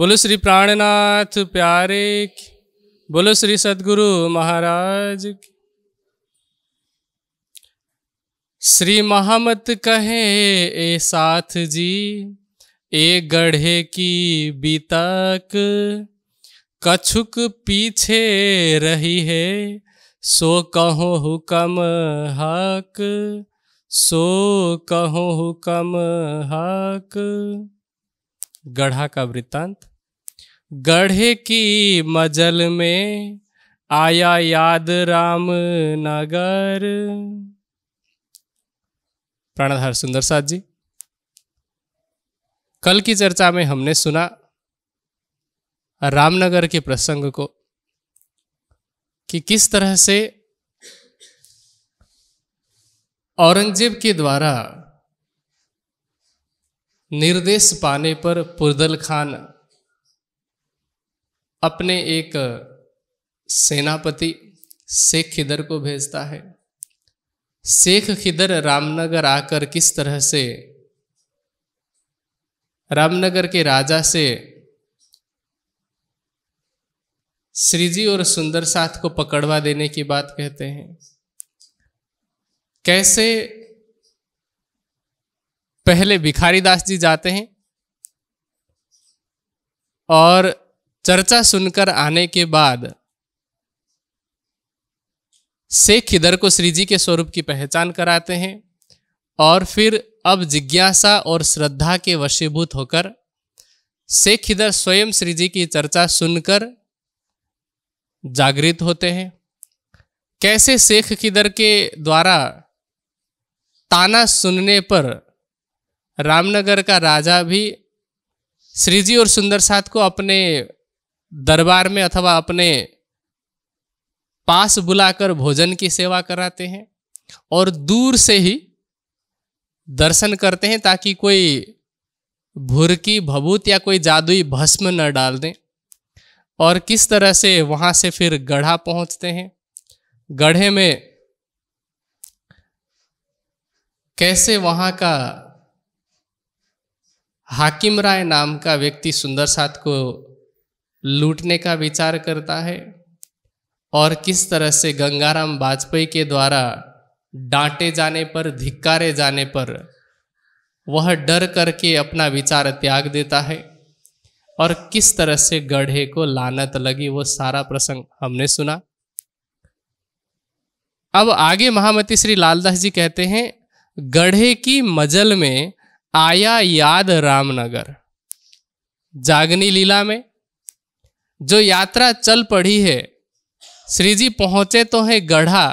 बोलो श्री प्राणनाथ प्यारे की बोलो श्री सदगुरु महाराज श्री महामत कहे ए साथ जी ए गढ़े की बीतक कछुक पीछे रही है सो कहो हुकम हक सो कहो हुकम हक गढ़ा का वृत्तांत गढ़े की मजल में आया याद राम नगर प्राणधार सुंदर साथ जी कल की चर्चा में हमने सुना रामनगर के प्रसंग को कि किस तरह से औरंगजेब के द्वारा निर्देश पाने पर पुरदल खान अपने एक सेनापति शेख खिदर को भेजता है शेख खिदर रामनगर आकर किस तरह से रामनगर के राजा से श्रीजी और सुंदर साथ को पकड़वा देने की बात कहते हैं कैसे पहले भिखारी दास जी जाते हैं और चर्चा सुनकर आने के बाद शेख खिदर को श्री जी के स्वरूप की पहचान कराते हैं और फिर अब जिज्ञासा और श्रद्धा के वशीभूत होकर शेख खिदर स्वयं श्री जी की चर्चा सुनकर जागृत होते हैं कैसे शेख खिदर के द्वारा ताना सुनने पर रामनगर का राजा भी श्रीजी और सुंदर साथ को अपने दरबार में अथवा अपने पास बुलाकर भोजन की सेवा कराते हैं और दूर से ही दर्शन करते हैं ताकि कोई भुरकी भभूत या कोई जादुई भस्म न डाल दें और किस तरह से वहाँ से फिर गढ़ा पहुँचते हैं गढ़े में कैसे वहाँ का हाकिम राय नाम का व्यक्ति सुंदर साथ को लूटने का विचार करता है और किस तरह से गंगाराम वाजपेयी के द्वारा डांटे जाने पर धिक्कारे जाने पर वह डर करके अपना विचार त्याग देता है और किस तरह से गढ़े को लानत लगी वो सारा प्रसंग हमने सुना अब आगे महामती श्री लालदास जी कहते हैं गढ़े की मजल में आया याद रामनगर जागनी लीला में जो यात्रा चल पड़ी है श्री जी पहुँचे तो है गढ़ा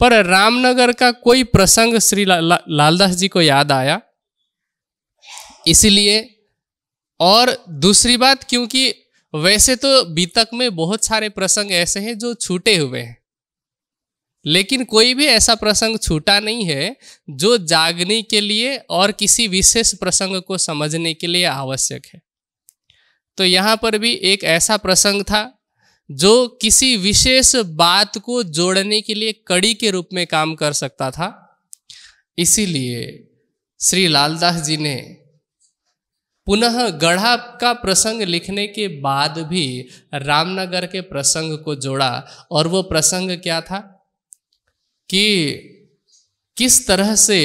पर रामनगर का कोई प्रसंग श्री ला, ला, लालदास जी को याद आया इसलिए और दूसरी बात क्योंकि वैसे तो बीतक में बहुत सारे प्रसंग ऐसे हैं जो छूटे हुए हैं लेकिन कोई भी ऐसा प्रसंग छूटा नहीं है जो जागने के लिए और किसी विशेष प्रसंग को समझने के लिए आवश्यक है तो यहाँ पर भी एक ऐसा प्रसंग था जो किसी विशेष बात को जोड़ने के लिए कड़ी के रूप में काम कर सकता था इसीलिए श्री लालदास जी ने पुनः गढ़ा का प्रसंग लिखने के बाद भी रामनगर के प्रसंग को जोड़ा और वो प्रसंग क्या था कि किस तरह से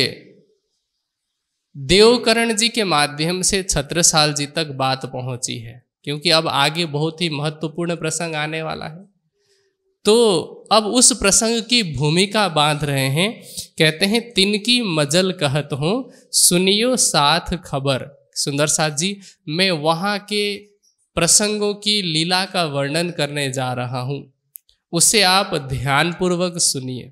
देवकरण जी के माध्यम से छत्रसाल जी तक बात पहुंची है क्योंकि अब आगे बहुत ही महत्वपूर्ण प्रसंग आने वाला है तो अब उस प्रसंग की भूमिका बांध रहे हैं कहते हैं तिनकी मजल कहत हूँ सुनियो साथ खबर सुंदर साथ जी मैं वहाँ के प्रसंगों की लीला का वर्णन करने जा रहा हूँ उसे आप ध्यानपूर्वक सुनिए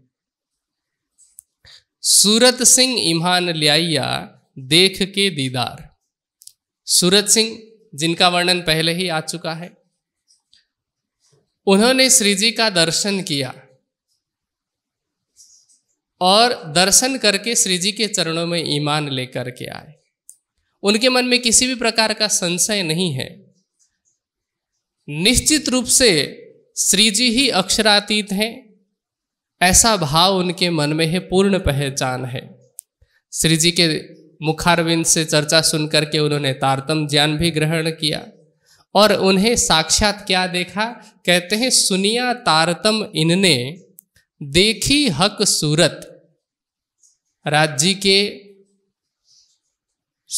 सूरत सिंह इमान लियाइया देख के दीदार सूरज सिंह जिनका वर्णन पहले ही आ चुका है उन्होंने श्री जी का दर्शन किया और दर्शन करके श्री जी के चरणों में ईमान लेकर के आए उनके मन में किसी भी प्रकार का संशय नहीं है निश्चित रूप से श्री जी ही अक्षरातीत हैं ऐसा भाव उनके मन में है पूर्ण पहचान है श्री जी के मुखारविंद से चर्चा सुन करके उन्होंने तारतम ज्ञान भी ग्रहण किया और उन्हें साक्षात क्या देखा कहते हैं सुनिया तारतम इनने देखी हक सूरत राज्य के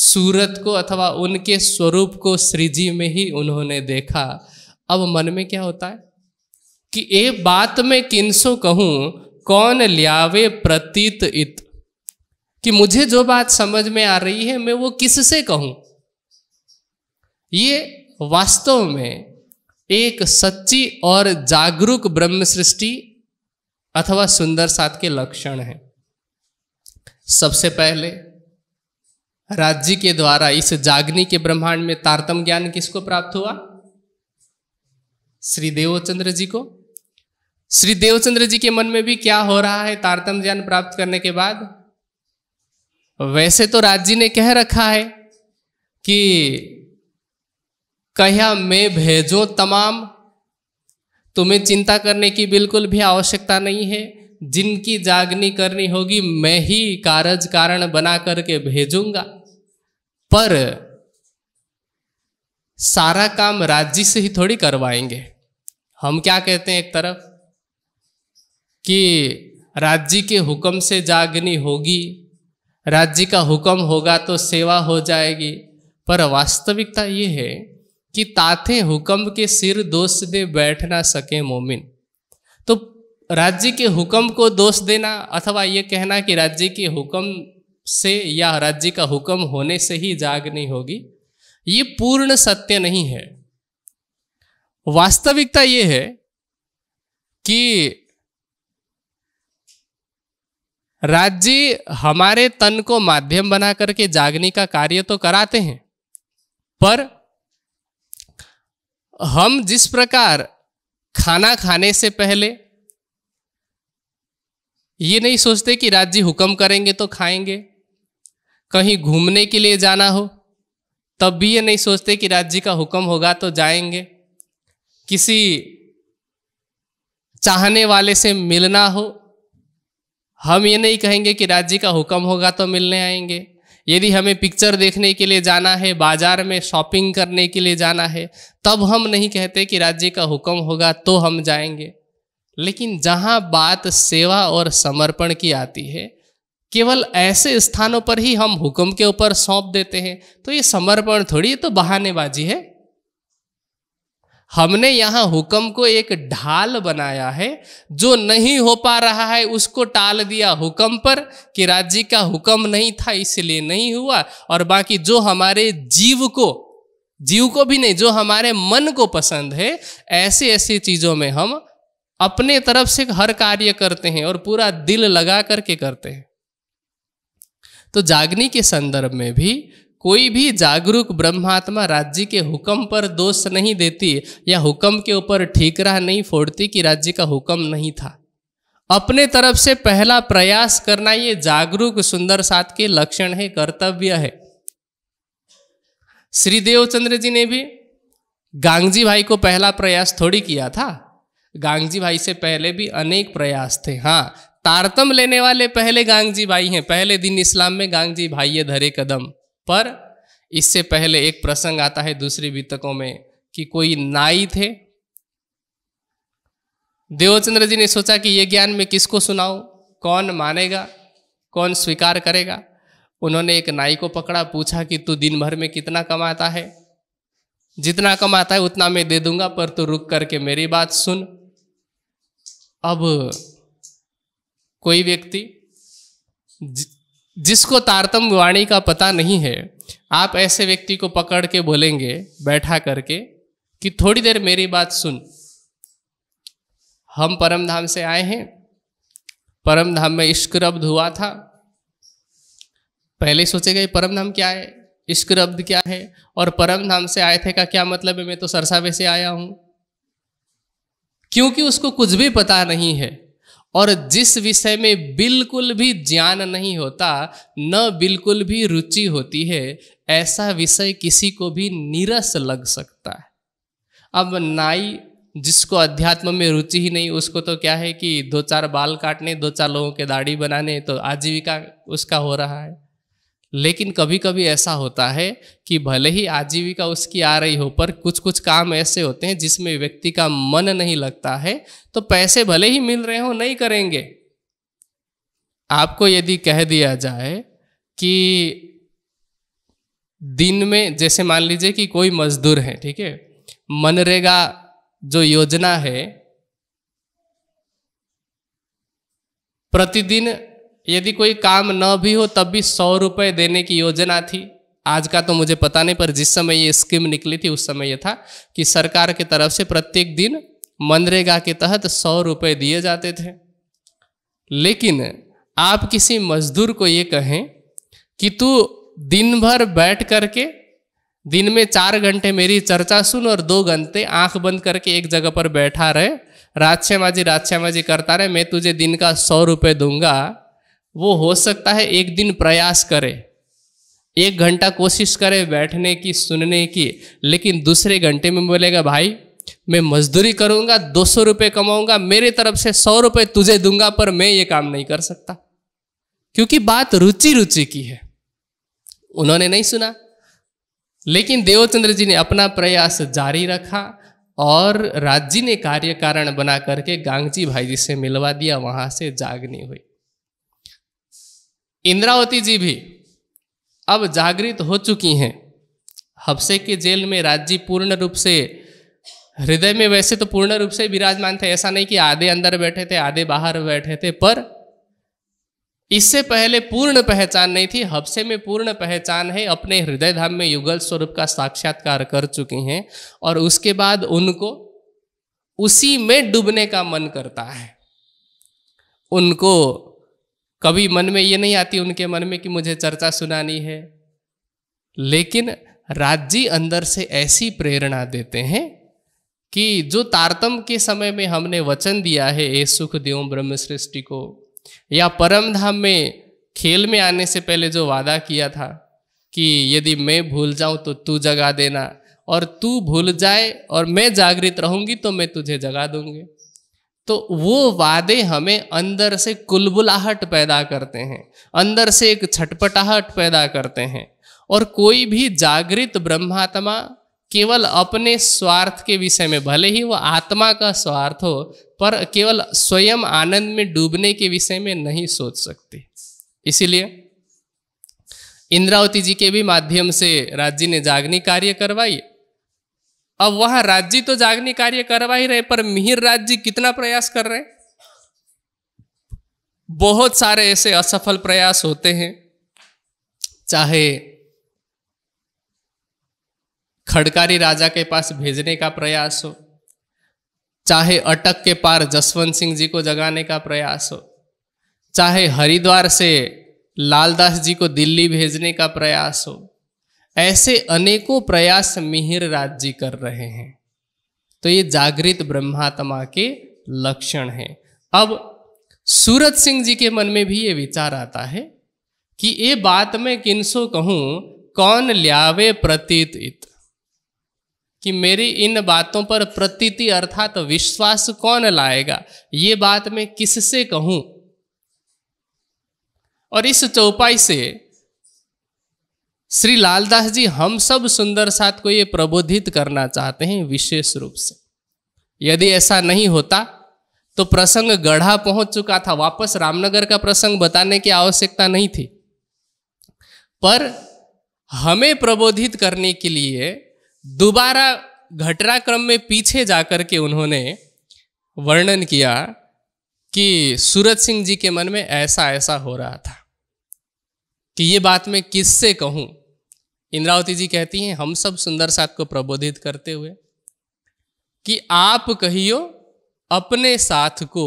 सूरत को अथवा उनके स्वरूप को श्रीजी में ही उन्होंने देखा अब मन में क्या होता है कि ए बात में किनसो कहूँ कौन लियावे प्रतीत इत कि मुझे जो बात समझ में आ रही है मैं वो किससे कहूं ये वास्तव में एक सच्ची और जागरूक ब्रह्म सृष्टि अथवा सुंदर साथ के लक्षण है सबसे पहले राज्य के द्वारा इस जागनी के ब्रह्मांड में तारतम ज्ञान किसको प्राप्त हुआ श्री देवचंद्र जी को श्री देवचंद्र जी के मन में भी क्या हो रहा है तारतम ज्ञान प्राप्त करने के बाद वैसे तो राज जी ने कह रखा है कि कह मैं भेजो तमाम तुम्हें चिंता करने की बिल्कुल भी आवश्यकता नहीं है जिनकी जागनी करनी होगी मैं ही कारज कारण बना करके भेजूंगा पर सारा काम राज्य से ही थोड़ी करवाएंगे हम क्या कहते हैं एक तरफ कि राज्य के हुक्म से जागनी होगी राज्य का हुक्म होगा तो सेवा हो जाएगी पर वास्तविकता ये है कि ताथे हुक्म के सिर दोष दे बैठ ना सके मोमिन तो राज्य के हुक्म को दोष देना अथवा ये कहना कि राज्य के हुक्म से या राज्य का हुक्म होने से ही जागनी होगी ये पूर्ण सत्य नहीं है वास्तविकता ये है कि राज जी हमारे तन को माध्यम बना करके जागने का कार्य तो कराते हैं पर हम जिस प्रकार खाना खाने से पहले ये नहीं सोचते कि राज जी हुक्म करेंगे तो खाएंगे कहीं घूमने के लिए जाना हो तब भी ये नहीं सोचते कि राज जी का हुक्म होगा तो जाएंगे किसी चाहने वाले से मिलना हो हम ये नहीं कहेंगे कि राज्य का हुक्म होगा तो मिलने आएंगे यदि हमें पिक्चर देखने के लिए जाना है बाजार में शॉपिंग करने के लिए जाना है तब हम नहीं कहते कि राज्य का हुक्म होगा तो हम जाएंगे लेकिन जहाँ बात सेवा और समर्पण की आती है केवल ऐसे स्थानों पर ही हम हुक्म के ऊपर सौंप देते हैं तो ये समर्पण थोड़ी तो बहानेबाजी है हमने यहाँ हुक्म को एक ढाल बनाया है जो नहीं हो पा रहा है उसको टाल दिया हुक्म पर कि राज्य का हुक्म नहीं था इसलिए नहीं हुआ और बाकी जो हमारे जीव को जीव को भी नहीं जो हमारे मन को पसंद है ऐसे ऐसी चीज़ों में हम अपने तरफ से हर कार्य करते हैं और पूरा दिल लगा करके करते हैं तो जागनी के संदर्भ में भी कोई भी जागरूक ब्रह्मात्मा राज्य के हुक्म पर दोष नहीं देती या हुक्म के ऊपर ठीकरा नहीं फोड़ती कि राज्य का हुक्म नहीं था अपने तरफ से पहला प्रयास करना ये जागरूक सुंदर सात के लक्षण है कर्तव्य है श्री देवचंद्र जी ने भी गांगजी भाई को पहला प्रयास थोड़ी किया था गांगजी भाई से पहले भी अनेक प्रयास थे हाँ तारतम लेने वाले पहले गांगजी भाई हैं पहले दिन इस्लाम में गांगजी भाई ये धरे कदम पर इससे पहले एक प्रसंग आता है दूसरी वितकों में कि कोई नाई थे देवचंद्र जी ने सोचा कि ये ज्ञान मैं किसको सुनाऊं कौन मानेगा कौन स्वीकार करेगा उन्होंने एक नाई को पकड़ा पूछा कि तू दिन भर में कितना कमाता है जितना कमाता है उतना मैं दे दूंगा पर तू रुक करके मेरी बात सुन अब कोई व्यक्ति जिसको तारतम वाणी का पता नहीं है आप ऐसे व्यक्ति को पकड़ के बोलेंगे बैठा करके कि थोड़ी देर मेरी बात सुन हम परम धाम से आए हैं परम धाम में इश्क्रब्ध रब्द हुआ था पहले सोचेगा गए परम धाम क्या है इश्क्रब्ध रब्द क्या है और परम धाम से आए थे का क्या मतलब है मैं तो सरसावे से आया हूं क्योंकि उसको कुछ भी पता नहीं है और जिस विषय में बिल्कुल भी ज्ञान नहीं होता न बिल्कुल भी रुचि होती है ऐसा विषय किसी को भी नीरस लग सकता है अब नाई जिसको अध्यात्म में रुचि ही नहीं उसको तो क्या है कि दो चार बाल काटने दो चार लोगों के दाढ़ी बनाने तो आजीविका उसका हो रहा है लेकिन कभी कभी ऐसा होता है कि भले ही आजीविका उसकी आ रही हो पर कुछ कुछ काम ऐसे होते हैं जिसमें व्यक्ति का मन नहीं लगता है तो पैसे भले ही मिल रहे हो नहीं करेंगे आपको यदि कह दिया जाए कि दिन में जैसे मान लीजिए कि कोई मजदूर है ठीक है मनरेगा जो योजना है प्रतिदिन यदि कोई काम न भी हो तब भी सौ रुपये देने की योजना थी आज का तो मुझे पता नहीं पर जिस समय ये स्कीम निकली थी उस समय यह था कि सरकार की तरफ से प्रत्येक दिन मनरेगा के तहत सौ रुपये दिए जाते थे लेकिन आप किसी मजदूर को ये कहें कि तू दिन भर बैठ करके दिन में चार घंटे मेरी चर्चा सुन और दो घंटे आंख बंद करके एक जगह पर बैठा रहे राक्षमाजी राक्षमाजी करता रहे मैं तुझे दिन का सौ रुपये दूंगा वो हो सकता है एक दिन प्रयास करे एक घंटा कोशिश करे बैठने की सुनने की लेकिन दूसरे घंटे में बोलेगा भाई मैं मजदूरी करूंगा दो सौ रुपये कमाऊंगा मेरे तरफ से सौ रुपये तुझे दूंगा पर मैं ये काम नहीं कर सकता क्योंकि बात रुचि रुचि की है उन्होंने नहीं सुना लेकिन देवचंद्र जी ने अपना प्रयास जारी रखा और राज्य ने कार्य कारण बना करके गांगजी भाई जी से मिलवा दिया वहां से जागनी हुई इंद्रावती जी भी अब जागृत हो चुकी हैं हफ्से के जेल में राज्य पूर्ण रूप से हृदय में वैसे तो पूर्ण रूप से विराजमान थे ऐसा नहीं कि आधे अंदर बैठे थे आधे बाहर बैठे थे पर इससे पहले पूर्ण पहचान नहीं थी हफ्से में पूर्ण पहचान है अपने हृदय धाम में युगल स्वरूप का साक्षात्कार कर चुकी हैं और उसके बाद उनको उसी में डूबने का मन करता है उनको कभी मन में ये नहीं आती उनके मन में कि मुझे चर्चा सुनानी है लेकिन राज्य अंदर से ऐसी प्रेरणा देते हैं कि जो तारतम के समय में हमने वचन दिया है ये सुख देव ब्रह्म सृष्टि को या परम धाम में खेल में आने से पहले जो वादा किया था कि यदि मैं भूल जाऊं तो तू जगा देना और तू भूल जाए और मैं जागृत रहूंगी तो मैं तुझे जगा दूंगी तो वो वादे हमें अंदर से कुलबुलाहट पैदा करते हैं अंदर से एक छटपटाहट पैदा करते हैं और कोई भी जागृत ब्रह्मात्मा केवल अपने स्वार्थ के विषय में भले ही वह आत्मा का स्वार्थ हो पर केवल स्वयं आनंद में डूबने के विषय में नहीं सोच सकते इसीलिए इंद्रावती जी के भी माध्यम से राज्य ने जागनी कार्य करवाई अब वहां राज्य तो जागनी कार्य करवा ही रहे पर मिहिर राज्य कितना प्रयास कर रहे बहुत सारे ऐसे असफल प्रयास होते हैं चाहे खड़कारी राजा के पास भेजने का प्रयास हो चाहे अटक के पार जसवंत सिंह जी को जगाने का प्रयास हो चाहे हरिद्वार से लालदास जी को दिल्ली भेजने का प्रयास हो ऐसे अनेकों प्रयास मिहिर राज जी कर रहे हैं तो ये जागृत ब्रह्मात्मा के लक्षण हैं अब सूरत सिंह जी के मन में भी ये विचार आता है कि ये बात मैं किनसो कहूं कौन ल्यावे प्रतीत इत कि मेरी इन बातों पर प्रतीति अर्थात तो विश्वास कौन लाएगा ये बात मैं किससे कहूं और इस चौपाई से श्री लालदास जी हम सब सुंदर साथ को ये प्रबोधित करना चाहते हैं विशेष रूप से यदि ऐसा नहीं होता तो प्रसंग गढ़ा पहुंच चुका था वापस रामनगर का प्रसंग बताने की आवश्यकता नहीं थी पर हमें प्रबोधित करने के लिए दोबारा घटनाक्रम में पीछे जाकर के उन्होंने वर्णन किया कि सूरज सिंह जी के मन में ऐसा ऐसा हो रहा था कि ये बात मैं किससे कहूं इंद्रावती जी कहती हैं हम सब सुंदर साथ को प्रबोधित करते हुए कि आप कहियो अपने साथ को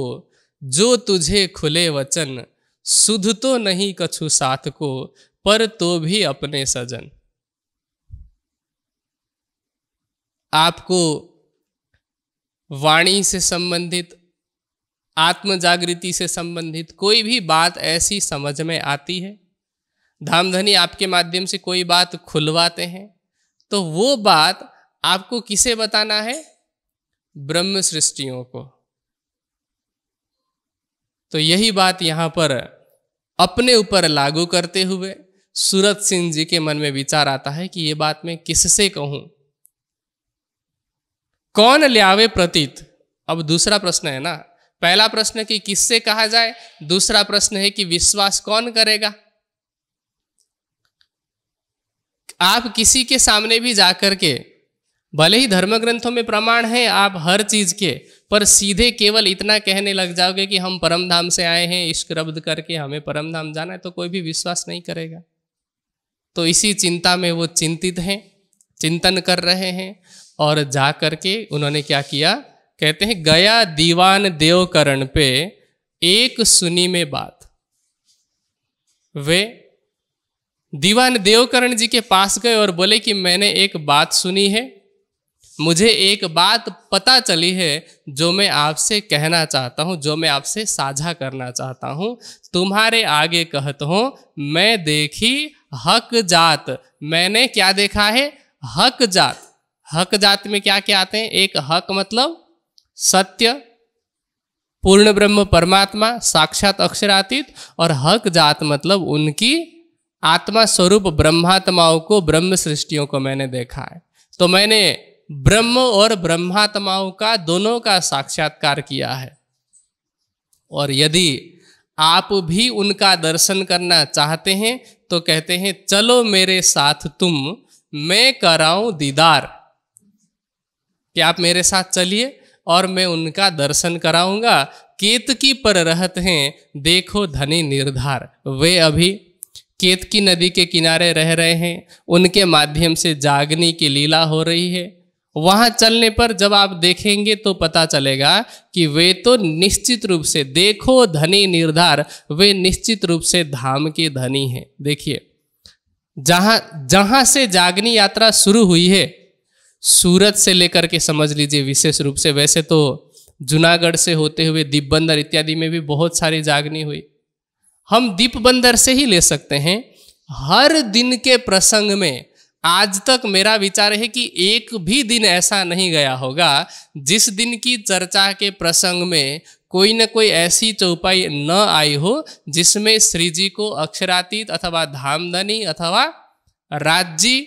जो तुझे खुले वचन सुध तो नहीं कछु साथ को पर तो भी अपने सजन आपको वाणी से संबंधित आत्म जागृति से संबंधित कोई भी बात ऐसी समझ में आती है धामधनी आपके माध्यम से कोई बात खुलवाते हैं तो वो बात आपको किसे बताना है ब्रह्म सृष्टियों को तो यही बात यहां पर अपने ऊपर लागू करते हुए सूरत सिंह जी के मन में विचार आता है कि ये बात मैं किससे कहूं कौन ल्यावे प्रतीत अब दूसरा प्रश्न है ना पहला प्रश्न कि किससे कहा जाए दूसरा प्रश्न है कि विश्वास कौन करेगा आप किसी के सामने भी जा कर के भले ही धर्म ग्रंथों में प्रमाण है आप हर चीज़ के पर सीधे केवल इतना कहने लग जाओगे कि हम परम धाम से आए हैं इश्क रब्द करके हमें परम धाम जाना है तो कोई भी विश्वास नहीं करेगा तो इसी चिंता में वो चिंतित हैं चिंतन कर रहे हैं और जा करके उन्होंने क्या किया कहते हैं गया दीवान देवकरण पे एक सुनी में बात वे दीवान देवकरण जी के पास गए और बोले कि मैंने एक बात सुनी है मुझे एक बात पता चली है जो मैं आपसे कहना चाहता हूँ जो मैं आपसे साझा करना चाहता हूँ तुम्हारे आगे कहता हूँ मैं देखी हक जात मैंने क्या देखा है हक जात हक जात में क्या क्या आते हैं एक हक मतलब सत्य पूर्ण ब्रह्म परमात्मा साक्षात अक्षरातीत और हक जात मतलब उनकी आत्मा स्वरूप ब्रह्मात्माओं को ब्रह्म सृष्टियों को मैंने देखा है तो मैंने ब्रह्म और ब्रह्मात्माओं का दोनों का साक्षात्कार किया है और यदि आप भी उनका दर्शन करना चाहते हैं तो कहते हैं चलो मेरे साथ तुम मैं कराऊं दीदार कि आप मेरे साथ चलिए और मैं उनका दर्शन कराऊंगा केतकी पर रहते हैं देखो धनी निर्धार वे अभी केत की नदी के किनारे रह रहे हैं उनके माध्यम से जागने की लीला हो रही है वहां चलने पर जब आप देखेंगे तो पता चलेगा कि वे तो निश्चित रूप से देखो धनी निर्धार वे निश्चित रूप से धाम के धनी हैं देखिए जहां जहां से जागनी यात्रा शुरू हुई है सूरत से लेकर के समझ लीजिए विशेष रूप से वैसे तो जूनागढ़ से होते हुए दिब्बंदर इत्यादि में भी बहुत सारी जागनी हुई हम दीप बंदर से ही ले सकते हैं हर दिन के प्रसंग में आज तक मेरा विचार है कि एक भी दिन ऐसा नहीं गया होगा जिस दिन की चर्चा के प्रसंग में कोई न कोई ऐसी चौपाई न आई हो जिसमें श्री जी को अक्षरातीत अथवा धामधनी अथवा राज्य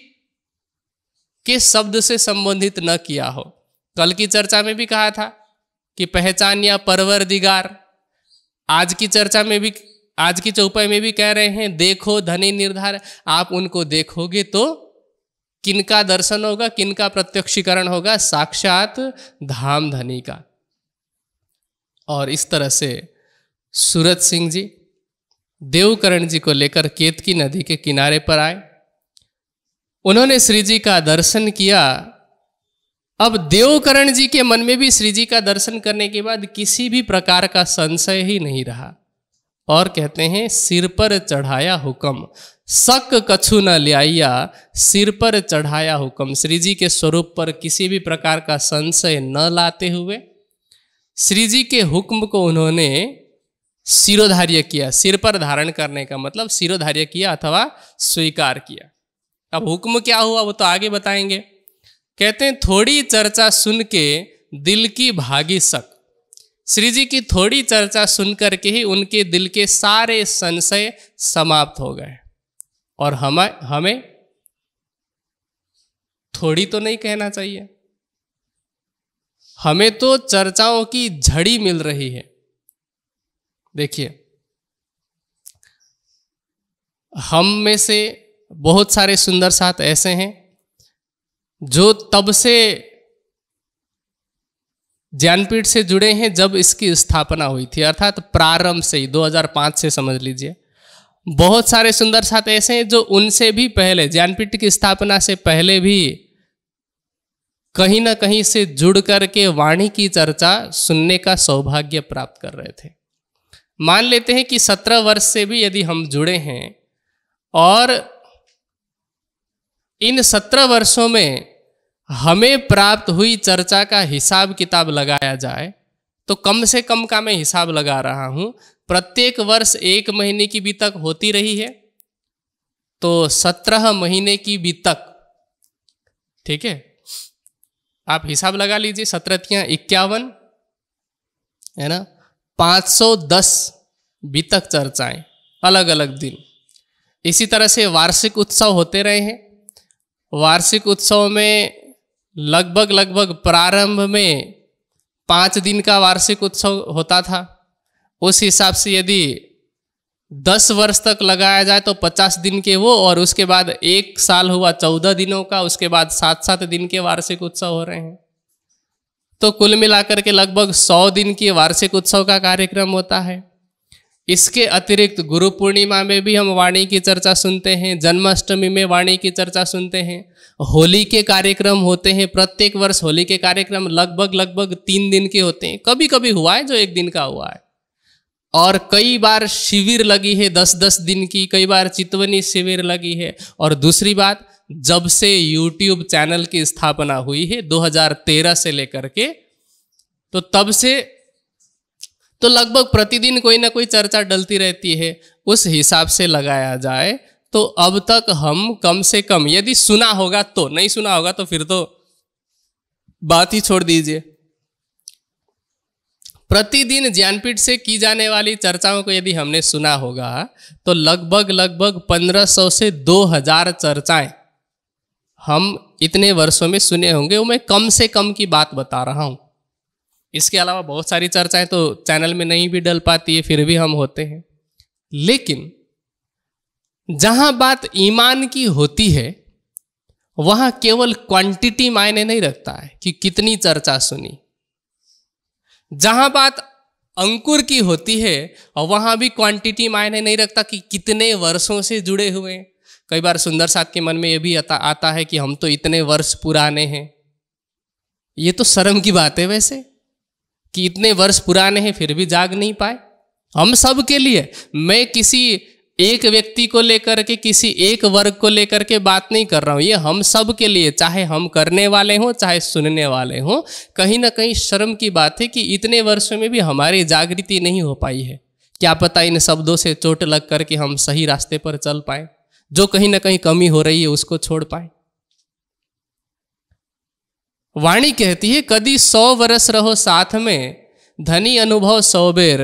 के शब्द से संबंधित न किया हो कल की चर्चा में भी कहा था कि पहचान या परवर दिगार आज की चर्चा में भी आज की चौपाई में भी कह रहे हैं देखो धनी निर्धार आप उनको देखोगे तो किनका दर्शन होगा किनका प्रत्यक्षीकरण होगा साक्षात धाम धनी का और इस तरह से सूरत सिंह जी देवकरण जी को लेकर केतकी नदी के किनारे पर आए उन्होंने श्री जी का दर्शन किया अब देवकरण जी के मन में भी श्री जी का दर्शन करने के बाद किसी भी प्रकार का संशय ही नहीं रहा और कहते हैं सिर पर चढ़ाया हुक्म शक कछु न लियाइया सिर पर चढ़ाया हुक्म श्री जी के स्वरूप पर किसी भी प्रकार का संशय न लाते हुए श्री जी के हुक्म को उन्होंने सिरोधार्य किया सिर पर धारण करने का मतलब सिरोधार्य किया अथवा स्वीकार किया अब हुक्म क्या हुआ वो तो आगे बताएंगे कहते हैं थोड़ी चर्चा सुन के दिल की भागी शक श्री जी की थोड़ी चर्चा सुनकर के ही उनके दिल के सारे संशय समाप्त हो गए और हम हमें थोड़ी तो नहीं कहना चाहिए हमें तो चर्चाओं की झड़ी मिल रही है देखिए हम में से बहुत सारे सुंदर साथ ऐसे हैं जो तब से ज्ञानपीठ से जुड़े हैं जब इसकी स्थापना हुई थी अर्थात प्रारंभ से ही 2005 से समझ लीजिए बहुत सारे सुंदर साथ ऐसे हैं जो उनसे भी पहले ज्ञानपीठ की स्थापना से पहले भी कहीं ना कहीं से जुड़ करके वाणी की चर्चा सुनने का सौभाग्य प्राप्त कर रहे थे मान लेते हैं कि सत्रह वर्ष से भी यदि हम जुड़े हैं और इन सत्रह वर्षों में हमें प्राप्त हुई चर्चा का हिसाब किताब लगाया जाए तो कम से कम का मैं हिसाब लगा रहा हूं प्रत्येक वर्ष एक महीने की बीतक होती रही है तो सत्रह महीने की बीतक ठीक है आप हिसाब लगा लीजिए सत्रतियाँ इक्यावन है ना 510 बीतक चर्चाएं अलग अलग दिन इसी तरह से वार्षिक उत्सव होते रहे हैं वार्षिक उत्सव में लगभग लगभग प्रारंभ में पाँच दिन का वार्षिक उत्सव होता था उस हिसाब से यदि दस वर्ष तक लगाया जाए तो पचास दिन के वो और उसके बाद एक साल हुआ चौदह दिनों का उसके बाद सात सात दिन के वार्षिक उत्सव हो रहे हैं तो कुल मिलाकर के लगभग सौ दिन के वार्षिक उत्सव का कार्यक्रम होता है इसके अतिरिक्त गुरु पूर्णिमा में भी हम वाणी की चर्चा सुनते हैं जन्माष्टमी में वाणी की चर्चा सुनते हैं होली के कार्यक्रम होते हैं प्रत्येक वर्ष होली के कार्यक्रम लगभग लगभग तीन दिन के होते हैं कभी कभी हुआ है जो एक दिन का हुआ है और कई बार शिविर लगी है दस दस दिन की कई बार चितवनी शिविर लगी है और दूसरी बात जब से यूट्यूब चैनल की स्थापना हुई है 2013 से लेकर के तो तब से तो लगभग प्रतिदिन कोई ना कोई चर्चा डलती रहती है उस हिसाब से लगाया जाए तो अब तक हम कम से कम यदि सुना होगा तो नहीं सुना होगा तो फिर तो बात ही छोड़ दीजिए प्रतिदिन ज्ञानपीठ से की जाने वाली चर्चाओं को यदि हमने सुना होगा तो लगभग लगभग 1500 से 2000 चर्चाएं हम इतने वर्षों में सुने होंगे वो मैं कम से कम की बात बता रहा हूं इसके अलावा बहुत सारी चर्चाएं तो चैनल में नहीं भी डल पाती है फिर भी हम होते हैं लेकिन जहां बात ईमान की होती है वहां केवल क्वांटिटी मायने नहीं रखता है कि कितनी चर्चा सुनी जहां बात अंकुर की होती है और वहां भी क्वांटिटी मायने नहीं रखता कि कितने वर्षों से जुड़े हुए हैं कई बार सुंदर साथ के मन में यह भी आता आता है कि हम तो इतने वर्ष पुराने हैं ये तो शर्म की बात है वैसे कि इतने वर्ष पुराने हैं फिर भी जाग नहीं पाए हम सब के लिए मैं किसी एक व्यक्ति को लेकर के किसी एक वर्ग को लेकर के बात नहीं कर रहा हूँ ये हम सब के लिए चाहे हम करने वाले हों चाहे सुनने वाले हों कहीं ना कहीं शर्म की बात है कि इतने वर्षों में भी हमारी जागृति नहीं हो पाई है क्या पता इन शब्दों से चोट लग करके हम सही रास्ते पर चल पाए जो कहीं ना कहीं कमी हो रही है उसको छोड़ पाए वाणी कहती है कदी सौ वर्ष रहो साथ में धनी अनुभव सौबेर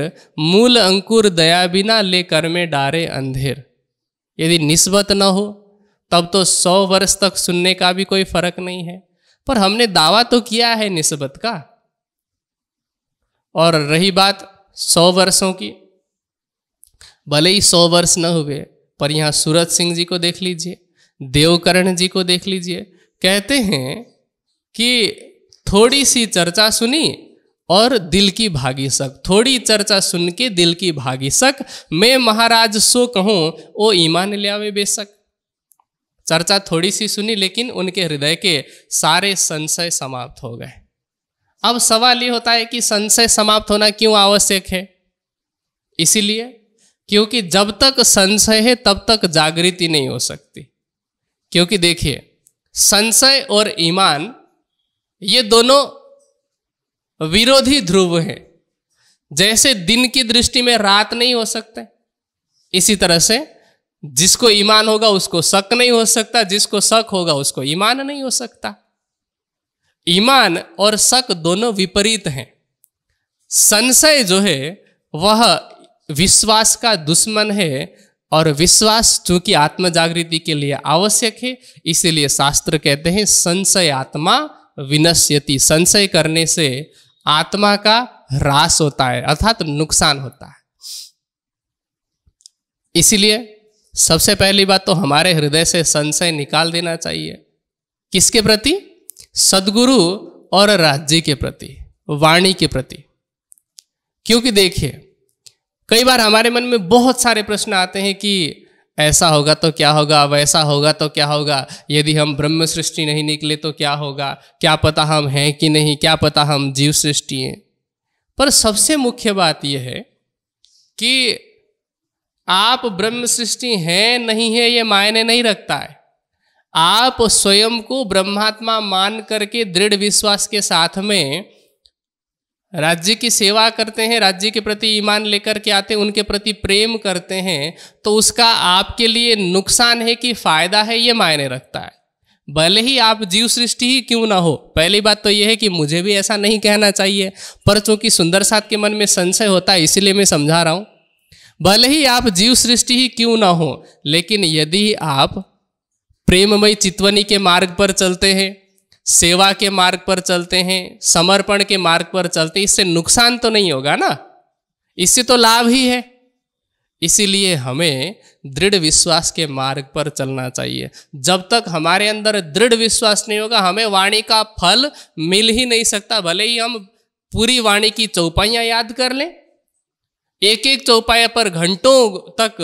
मूल अंकुर दया बिना ले कर में डारे अंधेर यदि निस्बत न हो तब तो सौ वर्ष तक सुनने का भी कोई फर्क नहीं है पर हमने दावा तो किया है निस्बत का और रही बात सौ वर्षों की भले ही सौ वर्ष न हुए पर यहाँ सूरज सिंह जी को देख लीजिए देवकरण जी को देख लीजिए कहते हैं कि थोड़ी सी चर्चा सुनी और दिल की भागी सक थोड़ी चर्चा सुन के दिल की भागी सक मैं महाराज सो कहूँ वो ईमान ले आवे बेशक चर्चा थोड़ी सी सुनी लेकिन उनके हृदय के सारे संशय समाप्त हो गए अब सवाल ये होता है कि संशय समाप्त होना क्यों आवश्यक है इसीलिए क्योंकि जब तक संशय है तब तक जागृति नहीं हो सकती क्योंकि देखिए संशय और ईमान ये दोनों विरोधी ध्रुव हैं जैसे दिन की दृष्टि में रात नहीं हो सकते इसी तरह से जिसको ईमान होगा उसको शक नहीं हो सकता जिसको शक होगा उसको ईमान नहीं हो सकता ईमान और शक दोनों विपरीत हैं संशय जो है वह विश्वास का दुश्मन है और विश्वास चूंकि आत्म जागृति के लिए आवश्यक है इसीलिए शास्त्र कहते हैं संशय आत्मा विनश्यति संशय करने से आत्मा का ह्रास होता है अर्थात तो नुकसान होता है इसीलिए सबसे पहली बात तो हमारे हृदय से संशय निकाल देना चाहिए किसके प्रति सदगुरु और राज्य के प्रति वाणी के प्रति क्योंकि देखिए कई बार हमारे मन में बहुत सारे प्रश्न आते हैं कि ऐसा होगा तो क्या होगा वैसा होगा तो क्या होगा यदि हम ब्रह्म सृष्टि नहीं निकले तो क्या होगा क्या पता हम हैं कि नहीं क्या पता हम जीव सृष्टि हैं पर सबसे मुख्य बात यह है कि आप ब्रह्म सृष्टि हैं नहीं है ये मायने नहीं रखता है आप स्वयं को ब्रह्मात्मा मान करके दृढ़ विश्वास के साथ में राज्य की सेवा करते हैं राज्य के प्रति ईमान लेकर के आते हैं उनके प्रति प्रेम करते हैं तो उसका आपके लिए नुकसान है कि फ़ायदा है ये मायने रखता है भले ही आप जीव सृष्टि ही क्यों ना हो पहली बात तो यह है कि मुझे भी ऐसा नहीं कहना चाहिए पर चूंकि सुंदर साथ के मन में संशय होता है इसीलिए मैं समझा रहा हूँ भले ही आप जीव सृष्टि ही क्यों ना हो लेकिन यदि आप प्रेममय चितवनी के मार्ग पर चलते हैं सेवा के मार्ग पर चलते हैं समर्पण के मार्ग पर चलते इससे नुकसान तो नहीं होगा ना इससे तो लाभ ही है इसीलिए हमें दृढ़ विश्वास के मार्ग पर चलना चाहिए जब तक हमारे अंदर दृढ़ विश्वास नहीं होगा हमें वाणी का फल मिल ही नहीं सकता भले ही हम पूरी वाणी की चौपाइयाँ याद कर लें एक एक चौपाया पर घंटों तक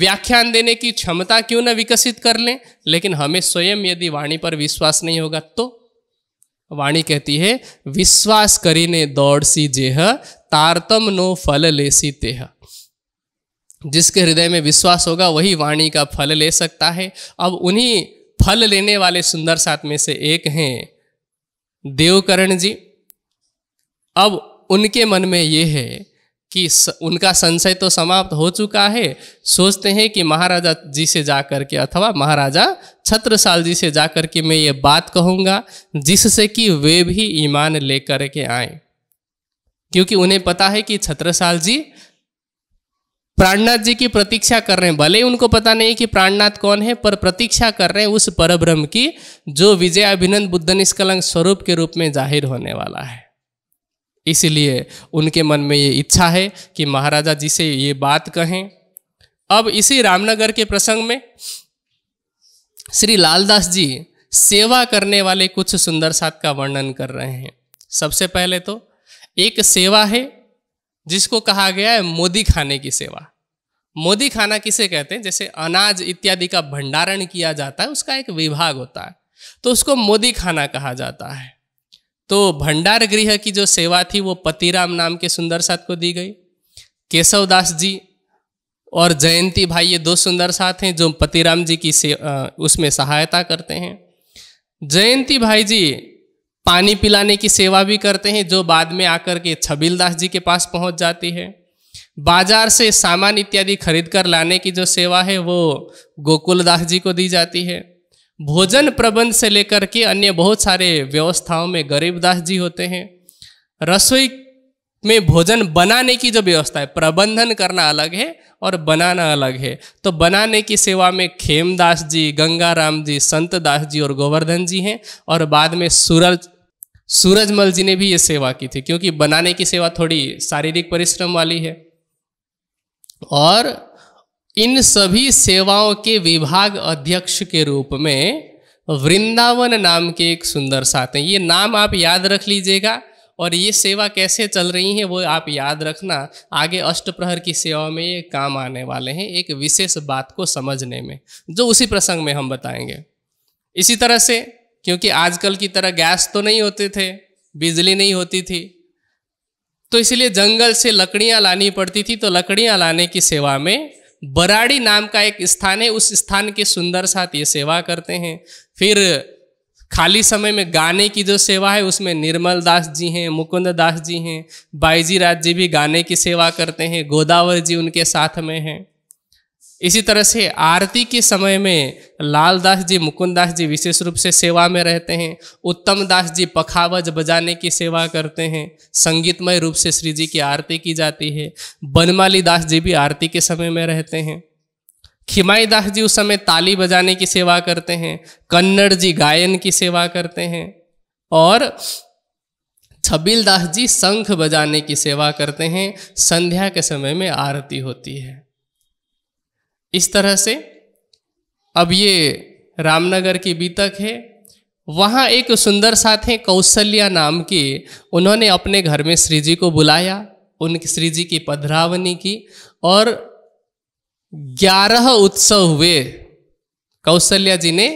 व्याख्यान देने की क्षमता क्यों ना विकसित कर लें लेकिन हमें स्वयं यदि वाणी पर विश्वास नहीं होगा तो वाणी कहती है विश्वास करीने सी जेह तारतम नो फल लेसी तेह जिसके हृदय में विश्वास होगा वही वाणी का फल ले सकता है अब उन्हीं फल लेने वाले सुंदर साथ में से एक हैं देवकरण जी अब उनके मन में ये है कि उनका संशय तो समाप्त हो चुका है सोचते हैं कि महाराजा जी से जा कर के अथवा महाराजा छत्रसाल जी से जा कर के मैं ये बात कहूँगा जिससे कि वे भी ईमान लेकर के आए क्योंकि उन्हें पता है कि छत्रसाल जी प्राणनाथ जी की प्रतीक्षा कर रहे हैं भले उनको पता नहीं कि प्राणनाथ कौन है पर प्रतीक्षा कर रहे हैं उस परब्रह्म की जो विजय अभिनंद बुद्ध निष्कलंक स्वरूप के रूप में जाहिर होने वाला है इसलिए उनके मन में ये इच्छा है कि महाराजा जी से ये बात कहें अब इसी रामनगर के प्रसंग में श्री लालदास जी सेवा करने वाले कुछ सुंदर साथ का वर्णन कर रहे हैं सबसे पहले तो एक सेवा है जिसको कहा गया है मोदी खाने की सेवा मोदी खाना किसे कहते हैं जैसे अनाज इत्यादि का भंडारण किया जाता है उसका एक विभाग होता है तो उसको मोदी खाना कहा जाता है तो भंडार गृह की जो सेवा थी वो पतिराम नाम के सुंदर साथ को दी गई केशव दास जी और जयंती भाई ये दो सुंदर साथ हैं जो पतिराम जी की से उसमें सहायता करते हैं जयंती भाई जी पानी पिलाने की सेवा भी करते हैं जो बाद में आकर के छबील दास जी के पास पहुंच जाती है बाजार से सामान इत्यादि खरीद कर लाने की जो सेवा है वो गोकुलदास जी को दी जाती है भोजन प्रबंध से लेकर के अन्य बहुत सारे व्यवस्थाओं में गरीबदास जी होते हैं रसोई में भोजन बनाने की जो व्यवस्था है प्रबंधन करना अलग है और बनाना अलग है तो बनाने की सेवा में खेमदास जी गंगाराम जी संत दास जी और गोवर्धन जी हैं और बाद में सूरज सूरजमल जी ने भी ये सेवा की थी क्योंकि बनाने की सेवा थोड़ी शारीरिक परिश्रम वाली है और इन सभी सेवाओं के विभाग अध्यक्ष के रूप में वृंदावन नाम के एक सुंदर साथ हैं ये नाम आप याद रख लीजिएगा और ये सेवा कैसे चल रही है वो आप याद रखना आगे अष्टप्रहर की सेवा में ये काम आने वाले हैं एक विशेष बात को समझने में जो उसी प्रसंग में हम बताएंगे इसी तरह से क्योंकि आजकल की तरह गैस तो नहीं होते थे बिजली नहीं होती थी तो इसलिए जंगल से लकड़ियाँ लानी पड़ती थी तो लकड़ियाँ लाने की सेवा में बराड़ी नाम का एक स्थान है उस स्थान के सुंदर साथ ये सेवा करते हैं फिर खाली समय में गाने की जो सेवा है उसमें निर्मल दास जी हैं मुकुंद दास जी हैं बाईजी राज जी भी गाने की सेवा करते हैं गोदावर जी उनके साथ में हैं इसी तरह से आरती के समय में लाल दास जी मुकुंद दास जी विशेष रूप से सेवा में रहते हैं उत्तम दास जी पखावज बजाने की सेवा करते हैं संगीतमय रूप से श्री जी की आरती की जाती है बनमाली दास जी भी आरती के समय में रहते हैं खिमाई दास जी उस समय ताली बजाने की सेवा करते हैं कन्नड़ जी गायन की सेवा करते हैं और छबील दास जी शंख बजाने की सेवा करते हैं संध्या के समय में आरती होती है इस तरह से अब ये रामनगर के बीतक है वहाँ एक सुंदर साथ हैं कौशल्या नाम की उन्होंने अपने घर में श्री जी को बुलाया उन श्री जी की पधरावनी की और ग्यारह उत्सव हुए कौशल्या जी ने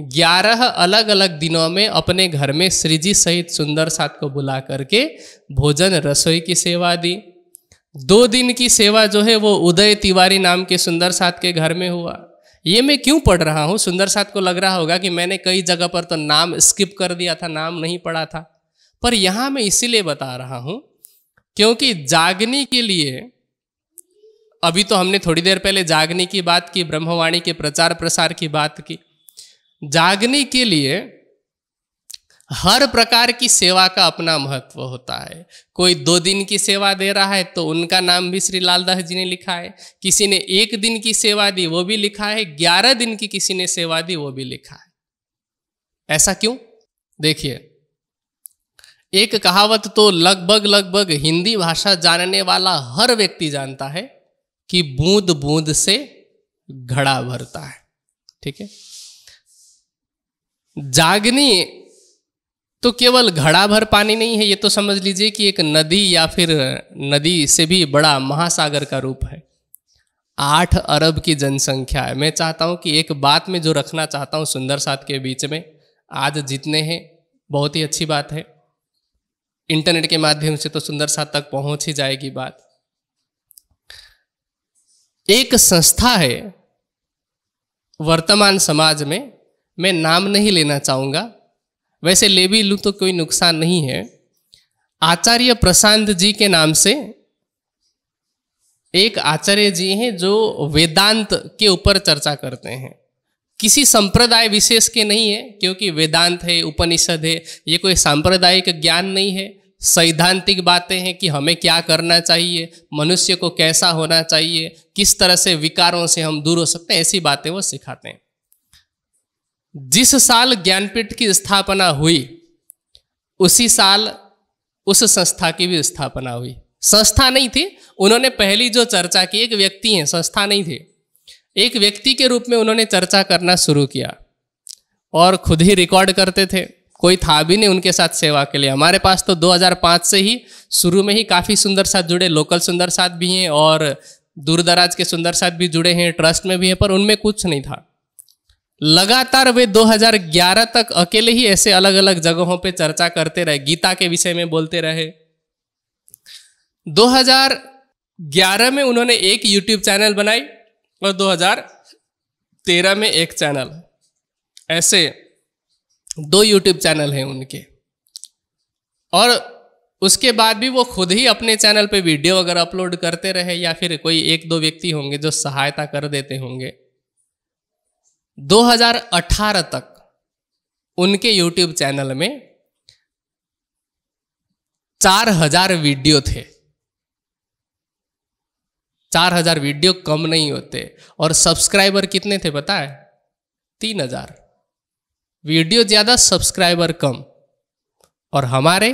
ग्यारह अलग अलग दिनों में अपने घर में श्री जी सहित सुंदर साथ को बुला करके भोजन रसोई की सेवा दी दो दिन की सेवा जो है वो उदय तिवारी नाम के सुंदर साथ के घर में हुआ ये मैं क्यों पढ़ रहा हूँ सुंदर साथ को लग रहा होगा कि मैंने कई जगह पर तो नाम स्किप कर दिया था नाम नहीं पढ़ा था पर यहाँ मैं इसीलिए बता रहा हूँ क्योंकि जागनी के लिए अभी तो हमने थोड़ी देर पहले जागनी की बात की ब्रह्मवाणी के प्रचार प्रसार की बात की जागनी के लिए हर प्रकार की सेवा का अपना महत्व होता है कोई दो दिन की सेवा दे रहा है तो उनका नाम भी श्री लालदास जी ने लिखा है किसी ने एक दिन की सेवा दी वो भी लिखा है ग्यारह दिन की किसी ने सेवा दी वो भी लिखा है ऐसा क्यों देखिए एक कहावत तो लगभग लगभग हिंदी भाषा जानने वाला हर व्यक्ति जानता है कि बूंद बूंद से घड़ा भरता है ठीक है जागनी तो केवल घड़ा भर पानी नहीं है ये तो समझ लीजिए कि एक नदी या फिर नदी से भी बड़ा महासागर का रूप है आठ अरब की जनसंख्या है मैं चाहता हूँ कि एक बात में जो रखना चाहता हूँ सुंदर सात के बीच में आज जितने हैं बहुत ही अच्छी बात है इंटरनेट के माध्यम से तो सुंदर सात तक पहुँच ही जाएगी बात एक संस्था है वर्तमान समाज में मैं नाम नहीं लेना चाहूँगा वैसे ले भी लूँ तो कोई नुकसान नहीं है आचार्य प्रशांत जी के नाम से एक आचार्य जी हैं जो वेदांत के ऊपर चर्चा करते हैं किसी संप्रदाय विशेष के नहीं है क्योंकि वेदांत है उपनिषद है ये कोई सांप्रदायिक ज्ञान नहीं है सैद्धांतिक बातें हैं कि हमें क्या करना चाहिए मनुष्य को कैसा होना चाहिए किस तरह से विकारों से हम दूर हो सकते हैं ऐसी बातें वो सिखाते हैं जिस साल ज्ञानपीठ की स्थापना हुई उसी साल उस संस्था की भी स्थापना हुई संस्था नहीं थी उन्होंने पहली जो चर्चा की एक व्यक्ति हैं संस्था नहीं थी एक व्यक्ति के रूप में उन्होंने चर्चा करना शुरू किया और खुद ही रिकॉर्ड करते थे कोई था भी नहीं उनके साथ सेवा के लिए हमारे पास तो 2005 से ही शुरू में ही काफ़ी सुंदर साथ जुड़े लोकल सुंदर साथ भी हैं और दूर दराज के सुंदर साथ भी जुड़े हैं ट्रस्ट में भी हैं पर उनमें कुछ नहीं था लगातार वे 2011 तक अकेले ही ऐसे अलग अलग जगहों पे चर्चा करते रहे गीता के विषय में बोलते रहे 2011 में उन्होंने एक यूट्यूब चैनल बनाई और 2013 में एक चैनल ऐसे दो यूट्यूब चैनल हैं उनके और उसके बाद भी वो खुद ही अपने चैनल पे वीडियो अगर अपलोड करते रहे या फिर कोई एक दो व्यक्ति होंगे जो सहायता कर देते होंगे 2018 तक उनके यूट्यूब चैनल में 4000 वीडियो थे 4000 वीडियो कम नहीं होते और सब्सक्राइबर कितने थे पता है हजार वीडियो ज़्यादा सब्सक्राइबर कम और हमारे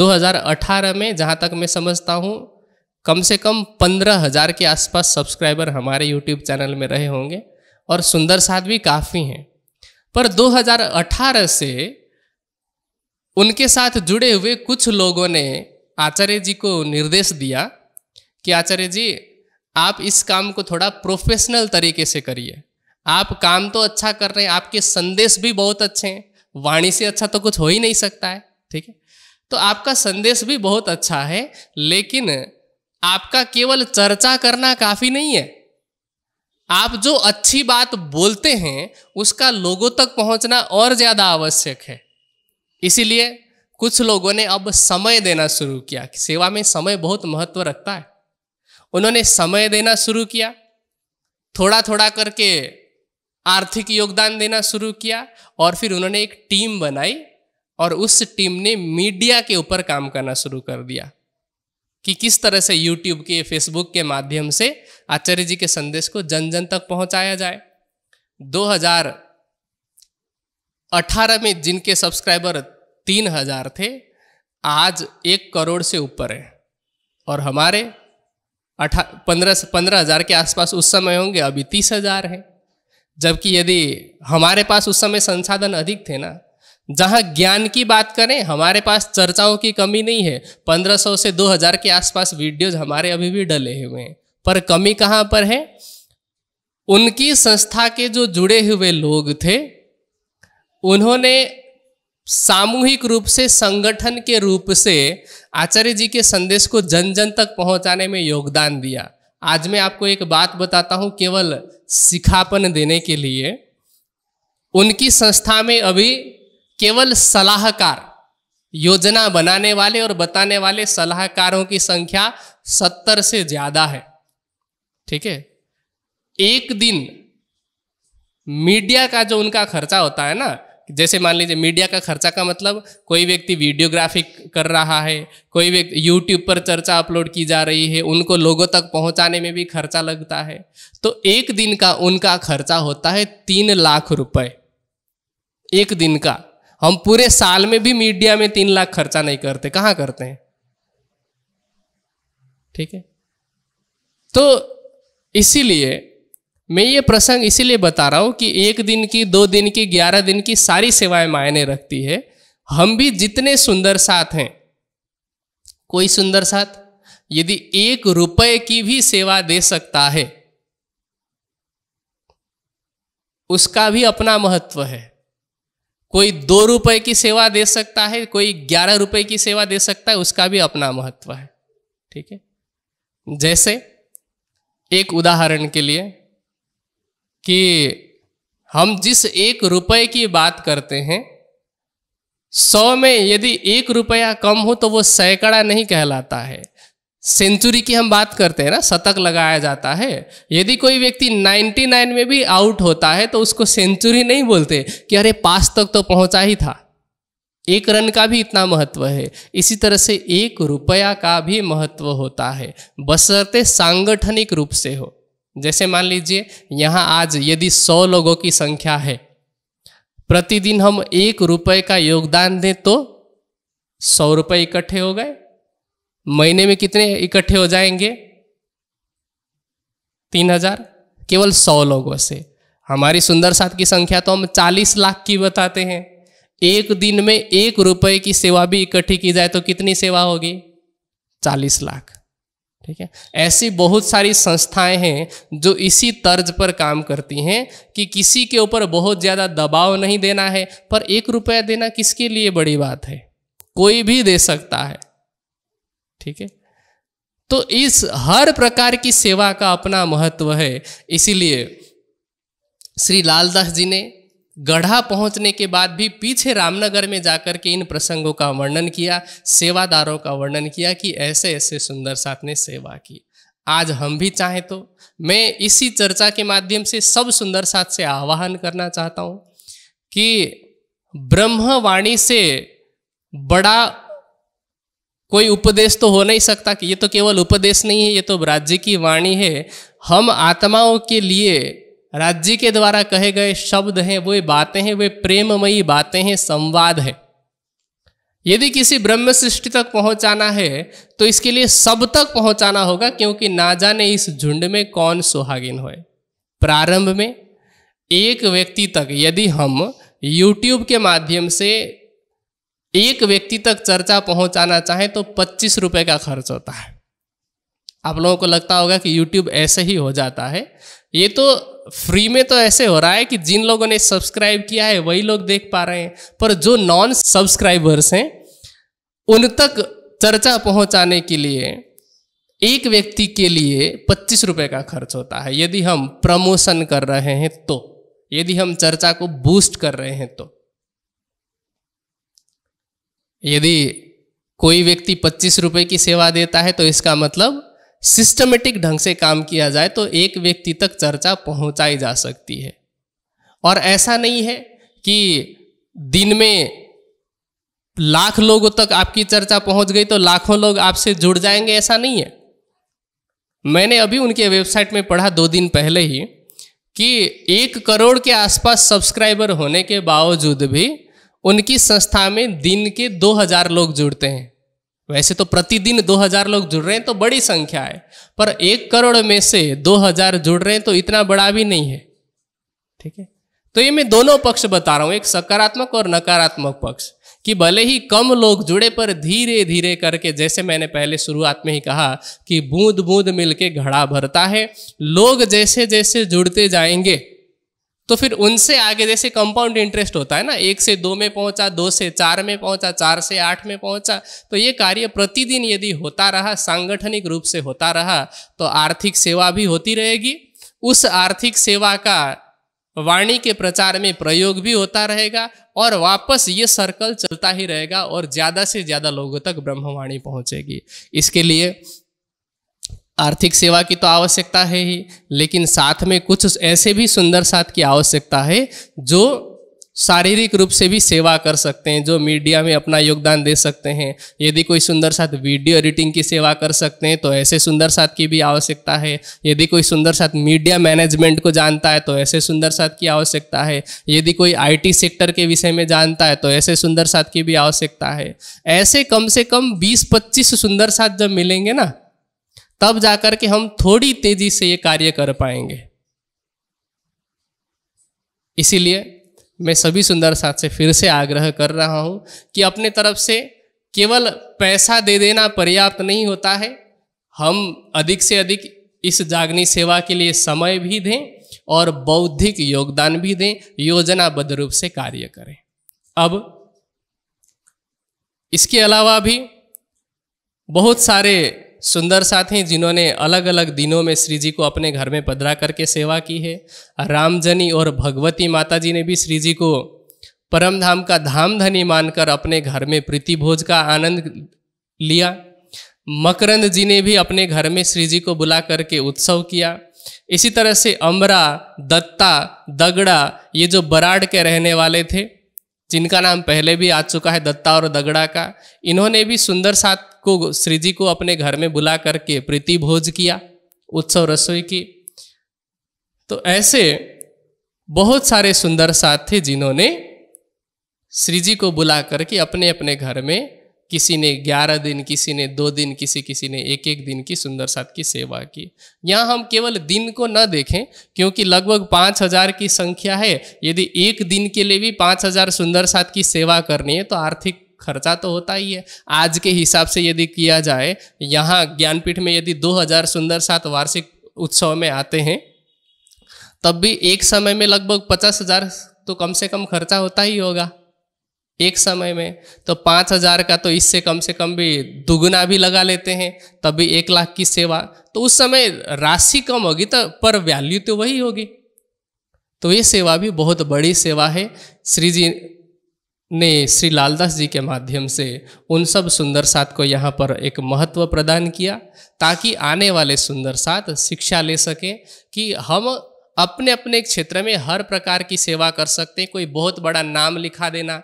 2018 में जहां तक मैं समझता हूं कम से कम पंद्रह हज़ार के आसपास सब्सक्राइबर हमारे यूट्यूब चैनल में रहे होंगे और सुंदर साथ भी काफ़ी हैं पर 2018 से उनके साथ जुड़े हुए कुछ लोगों ने आचार्य जी को निर्देश दिया कि आचार्य जी आप इस काम को थोड़ा प्रोफेशनल तरीके से करिए आप काम तो अच्छा कर रहे हैं आपके संदेश भी बहुत अच्छे हैं वाणी से अच्छा तो कुछ हो ही नहीं सकता है ठीक है तो आपका संदेश भी बहुत अच्छा है लेकिन आपका केवल चर्चा करना काफ़ी नहीं है आप जो अच्छी बात बोलते हैं उसका लोगों तक पहुंचना और ज़्यादा आवश्यक है इसीलिए कुछ लोगों ने अब समय देना शुरू किया सेवा में समय बहुत महत्व रखता है उन्होंने समय देना शुरू किया थोड़ा थोड़ा करके आर्थिक योगदान देना शुरू किया और फिर उन्होंने एक टीम बनाई और उस टीम ने मीडिया के ऊपर काम करना शुरू कर दिया कि किस तरह से यूट्यूब के फेसबुक के माध्यम से आचार्य जी के संदेश को जन जन तक पहुंचाया जाए 2018 में जिनके सब्सक्राइबर तीन हजार थे आज एक करोड़ से ऊपर है और हमारे अठा पंद्रह पंद्रह हज़ार के आसपास उस समय होंगे अभी तीस हज़ार हैं जबकि यदि हमारे पास उस समय संसाधन अधिक थे ना जहाँ ज्ञान की बात करें हमारे पास चर्चाओं की कमी नहीं है 1500 से 2000 के आसपास वीडियोज हमारे अभी भी डले हुए हैं पर कमी कहाँ पर है उनकी संस्था के जो जुड़े हुए लोग थे उन्होंने सामूहिक रूप से संगठन के रूप से आचार्य जी के संदेश को जन जन तक पहुंचाने में योगदान दिया आज मैं आपको एक बात बताता हूं केवल सिखापन देने के लिए उनकी संस्था में अभी केवल सलाहकार योजना बनाने वाले और बताने वाले सलाहकारों की संख्या सत्तर से ज्यादा है ठीक है एक दिन मीडिया का जो उनका खर्चा होता है ना जैसे मान लीजिए मीडिया का खर्चा का मतलब कोई व्यक्ति वीडियोग्राफिक कर रहा है कोई व्यक्ति यूट्यूब पर चर्चा अपलोड की जा रही है उनको लोगों तक पहुंचाने में भी खर्चा लगता है तो एक दिन का उनका खर्चा होता है तीन लाख रुपए एक दिन का हम पूरे साल में भी मीडिया में तीन लाख खर्चा नहीं करते कहां करते हैं ठीक है तो इसीलिए मैं ये प्रसंग इसीलिए बता रहा हूं कि एक दिन की दो दिन की ग्यारह दिन की सारी सेवाएं मायने रखती है हम भी जितने सुंदर साथ हैं कोई सुंदर साथ यदि एक रुपए की भी सेवा दे सकता है उसका भी अपना महत्व है कोई दो रुपए की सेवा दे सकता है कोई ग्यारह रुपए की सेवा दे सकता है उसका भी अपना महत्व है ठीक है जैसे एक उदाहरण के लिए कि हम जिस एक रुपए की बात करते हैं सौ में यदि एक रुपया कम हो तो वो सैकड़ा नहीं कहलाता है सेंचुरी की हम बात करते हैं ना शतक लगाया जाता है यदि कोई व्यक्ति 99 में भी आउट होता है तो उसको सेंचुरी नहीं बोलते कि अरे पास तक तो पहुंचा ही था एक रन का भी इतना महत्व है इसी तरह से एक रुपया का भी महत्व होता है बसरते सांगठनिक रूप से हो जैसे मान लीजिए यहाँ आज यदि सौ लोगों की संख्या है प्रतिदिन हम एक रुपये का योगदान दें तो सौ रुपये इकट्ठे हो गए महीने में कितने इकट्ठे हो जाएंगे तीन हजार केवल सौ लोगों से हमारी सुंदर साथ की संख्या तो हम चालीस लाख की बताते हैं एक दिन में एक रुपए की सेवा भी इकट्ठी की जाए तो कितनी सेवा होगी चालीस लाख ठीक है ऐसी बहुत सारी संस्थाएं हैं जो इसी तर्ज पर काम करती हैं कि किसी के ऊपर बहुत ज़्यादा दबाव नहीं देना है पर एक रुपया देना किसके लिए बड़ी बात है कोई भी दे सकता है ठीक है तो इस हर प्रकार की सेवा का अपना महत्व है इसीलिए श्री लालदास जी ने गढ़ा पहुंचने के बाद भी पीछे रामनगर में जाकर के इन प्रसंगों का वर्णन किया सेवादारों का वर्णन किया कि ऐसे ऐसे सुंदर साथ ने सेवा की आज हम भी चाहें तो मैं इसी चर्चा के माध्यम से सब सुंदर साथ से आह्वान करना चाहता हूं कि ब्रह्मवाणी से बड़ा कोई उपदेश तो हो नहीं सकता कि ये तो केवल उपदेश नहीं है ये तो राज्य की वाणी है हम आत्माओं के लिए राज्य के द्वारा कहे गए शब्द हैं वो बातें हैं वे प्रेममयी बातें हैं संवाद है यदि किसी ब्रह्म सृष्टि तक पहुंचाना है तो इसके लिए सब तक पहुंचाना होगा क्योंकि ना जाने इस झुंड में कौन सुहागिन हो प्रारंभ में एक व्यक्ति तक यदि हम YouTube के माध्यम से एक व्यक्ति तक चर्चा पहुंचाना चाहे तो पच्चीस रुपए का खर्च होता है आप लोगों को लगता होगा कि YouTube ऐसे ही हो जाता है ये तो फ्री में तो ऐसे हो रहा है कि जिन लोगों ने सब्सक्राइब किया है वही लोग देख पा रहे हैं पर जो नॉन सब्सक्राइबर्स हैं उन तक चर्चा पहुंचाने के लिए एक व्यक्ति के लिए पच्चीस रुपये का खर्च होता है यदि हम प्रमोशन कर रहे हैं तो यदि हम चर्चा को बूस्ट कर रहे हैं तो यदि कोई व्यक्ति पच्चीस रुपए की सेवा देता है तो इसका मतलब सिस्टमेटिक ढंग से काम किया जाए तो एक व्यक्ति तक चर्चा पहुंचाई जा सकती है और ऐसा नहीं है कि दिन में लाख लोगों तक आपकी चर्चा पहुंच गई तो लाखों लोग आपसे जुड़ जाएंगे ऐसा नहीं है मैंने अभी उनके वेबसाइट में पढ़ा दो दिन पहले ही कि एक करोड़ के आसपास सब्सक्राइबर होने के बावजूद भी उनकी संस्था में दिन के 2000 लोग जुड़ते हैं वैसे तो प्रतिदिन 2000 लोग जुड़ रहे हैं तो बड़ी संख्या है पर एक करोड़ में से 2000 जुड़ रहे हैं तो इतना बड़ा भी नहीं है ठीक है तो ये मैं दोनों पक्ष बता रहा हूँ एक सकारात्मक और नकारात्मक पक्ष कि भले ही कम लोग जुड़े पर धीरे धीरे करके जैसे मैंने पहले शुरुआत में ही कहा कि बूंद बूंद मिलके घड़ा भरता है लोग जैसे जैसे जुड़ते जाएंगे तो फिर उनसे आगे जैसे कंपाउंड इंटरेस्ट होता है ना एक से दो में पहुंचा दो से चार में पहुंचा चार से आठ में पहुंचा तो ये कार्य प्रतिदिन यदि होता रहा सांगठनिक रूप से होता रहा तो आर्थिक सेवा भी होती रहेगी उस आर्थिक सेवा का वाणी के प्रचार में प्रयोग भी होता रहेगा और वापस ये सर्कल चलता ही रहेगा और ज़्यादा से ज़्यादा लोगों तक ब्रह्मवाणी पहुंचेगी इसके लिए आर्थिक सेवा की तो आवश्यकता है ही लेकिन साथ में कुछ ऐसे भी सुंदर साथ की आवश्यकता है जो शारीरिक रूप से भी सेवा कर सकते हैं जो मीडिया में अपना योगदान दे सकते हैं यदि कोई सुंदर साथ वीडियो एडिटिंग की सेवा कर सकते हैं तो ऐसे सुंदर साथ की भी आवश्यकता है यदि कोई सुंदर साथ मीडिया मैनेजमेंट को जानता है तो ऐसे सुंदर साथ की आवश्यकता है यदि कोई आईटी सेक्टर के विषय में जानता है तो ऐसे सुंदर साथ की भी आवश्यकता है ऐसे कम से कम बीस पच्चीस सुंदर साथ जब मिलेंगे ना तब जाकर के हम थोड़ी तेजी से ये कार्य कर पाएंगे इसीलिए मैं सभी सुंदर साथ से फिर से आग्रह कर रहा हूं कि अपने तरफ से केवल पैसा दे देना पर्याप्त नहीं होता है हम अधिक से अधिक इस जागनी सेवा के लिए समय भी दें और बौद्धिक योगदान भी दें योजनाबद्ध रूप से कार्य करें अब इसके अलावा भी बहुत सारे सुंदर साथी जिन्होंने अलग अलग दिनों में श्री जी को अपने घर में पधरा करके सेवा की है रामजनी और भगवती माता जी ने भी श्री जी को परम धाम का धाम धनी मानकर अपने घर में प्रीति भोज का आनंद लिया मकरंद जी ने भी अपने घर में श्री जी को बुला करके उत्सव किया इसी तरह से अमरा दत्ता दगड़ा ये जो बराड के रहने वाले थे जिनका नाम पहले भी आ चुका है दत्ता और दगड़ा का इन्होंने भी सुंदर साथ को श्री जी को अपने घर में बुला करके प्रीति भोज किया उत्सव रसोई की तो ऐसे बहुत सारे सुंदर साथ थे जिन्होंने श्री जी को बुला करके अपने अपने घर में किसी ने ग्यारह दिन किसी ने दो दिन किसी किसी ने एक एक दिन की सुंदर साथ की सेवा की यहाँ हम केवल दिन को न देखें क्योंकि लगभग पाँच हजार की संख्या है यदि एक दिन के लिए भी पाँच हजार सुंदर साथ की सेवा करनी है तो आर्थिक खर्चा तो होता ही है आज के हिसाब से यदि किया जाए यहाँ ज्ञानपीठ में यदि 2000 सुंदर सात वार्षिक उत्सव में आते हैं तब भी एक समय में लगभग पचास हजार तो कम से कम खर्चा होता ही होगा एक समय में तो 5000 हजार का तो इससे कम से कम भी दुगुना भी लगा लेते हैं तभी एक लाख की सेवा तो उस समय राशि कम होगी तो पर वैल्यू तो वही होगी तो ये सेवा भी बहुत बड़ी सेवा है श्री जी ने श्री लालदास जी के माध्यम से उन सब सुंदर साथ को यहाँ पर एक महत्व प्रदान किया ताकि आने वाले सुंदर साथ शिक्षा ले सकें कि हम अपने अपने क्षेत्र में हर प्रकार की सेवा कर सकते हैं कोई बहुत बड़ा नाम लिखा देना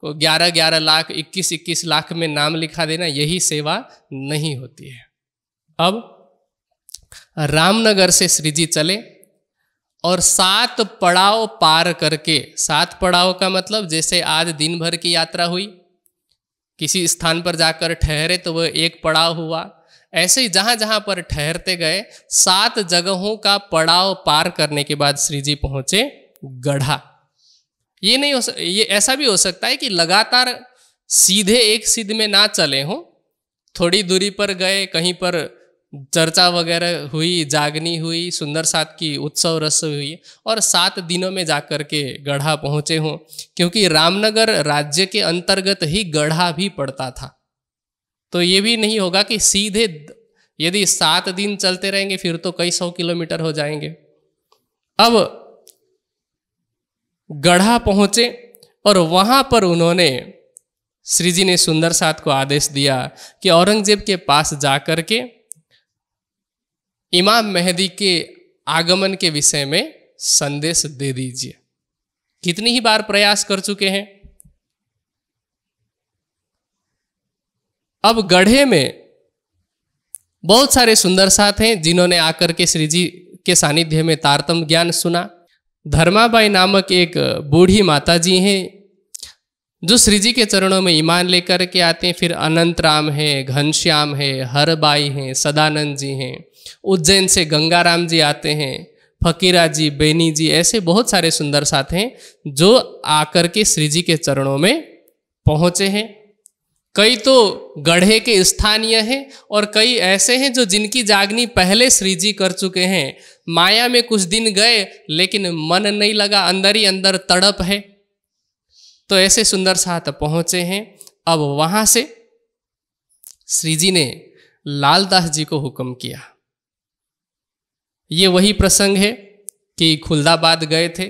को ग्यारह ग्यारह लाख इक्कीस इक्कीस लाख में नाम लिखा देना यही सेवा नहीं होती है अब रामनगर से श्री जी चले और सात पड़ाव पार करके सात पड़ाव का मतलब जैसे आज दिन भर की यात्रा हुई किसी स्थान पर जाकर ठहरे तो वह एक पड़ाव हुआ ऐसे ही जहाँ जहाँ पर ठहरते गए सात जगहों का पड़ाव पार करने के बाद श्री जी पहुँचे गढ़ा ये नहीं हो सक ये ऐसा भी हो सकता है कि लगातार सीधे एक सिद्ध में ना चले हों थोड़ी दूरी पर गए कहीं पर चर्चा वगैरह हुई जागनी हुई सुंदर सात की उत्सव रस हुई और सात दिनों में जाकर के गढ़ा पहुंचे हों क्योंकि रामनगर राज्य के अंतर्गत ही गढ़ा भी पड़ता था तो ये भी नहीं होगा कि सीधे यदि सात दिन चलते रहेंगे फिर तो कई सौ किलोमीटर हो जाएंगे अब गढ़ा पहुंचे और वहां पर उन्होंने श्री जी ने सुंदर सात को आदेश दिया कि औरंगजेब के पास जाकर के इमाम मेहदी के आगमन के विषय में संदेश दे दीजिए कितनी ही बार प्रयास कर चुके हैं अब गढ़े में बहुत सारे सुंदर साथ हैं जिन्होंने आकर के श्री जी के सानिध्य में तारतम ज्ञान सुना धर्माबाई नामक एक बूढ़ी माता जी हैं जो श्री जी के चरणों में ईमान लेकर के आते हैं फिर अनंत राम है घनश्याम है हरबाई हैं सदानंद जी हैं उज्जैन से गंगाराम जी आते हैं फकीरा जी बेनी जी ऐसे बहुत सारे सुंदर साथ हैं जो आकर के श्री जी के चरणों में पहुँचे हैं कई तो गढ़े के स्थानीय हैं और कई ऐसे हैं जो जिनकी जागनी पहले श्री जी कर चुके हैं माया में कुछ दिन गए लेकिन मन नहीं लगा अंदर ही अंदर तड़प है तो ऐसे सुंदर साथ पहुंचे हैं अब वहां से श्री जी ने लालदास जी को हुक्म किया ये वही प्रसंग है कि खुलदाबाद गए थे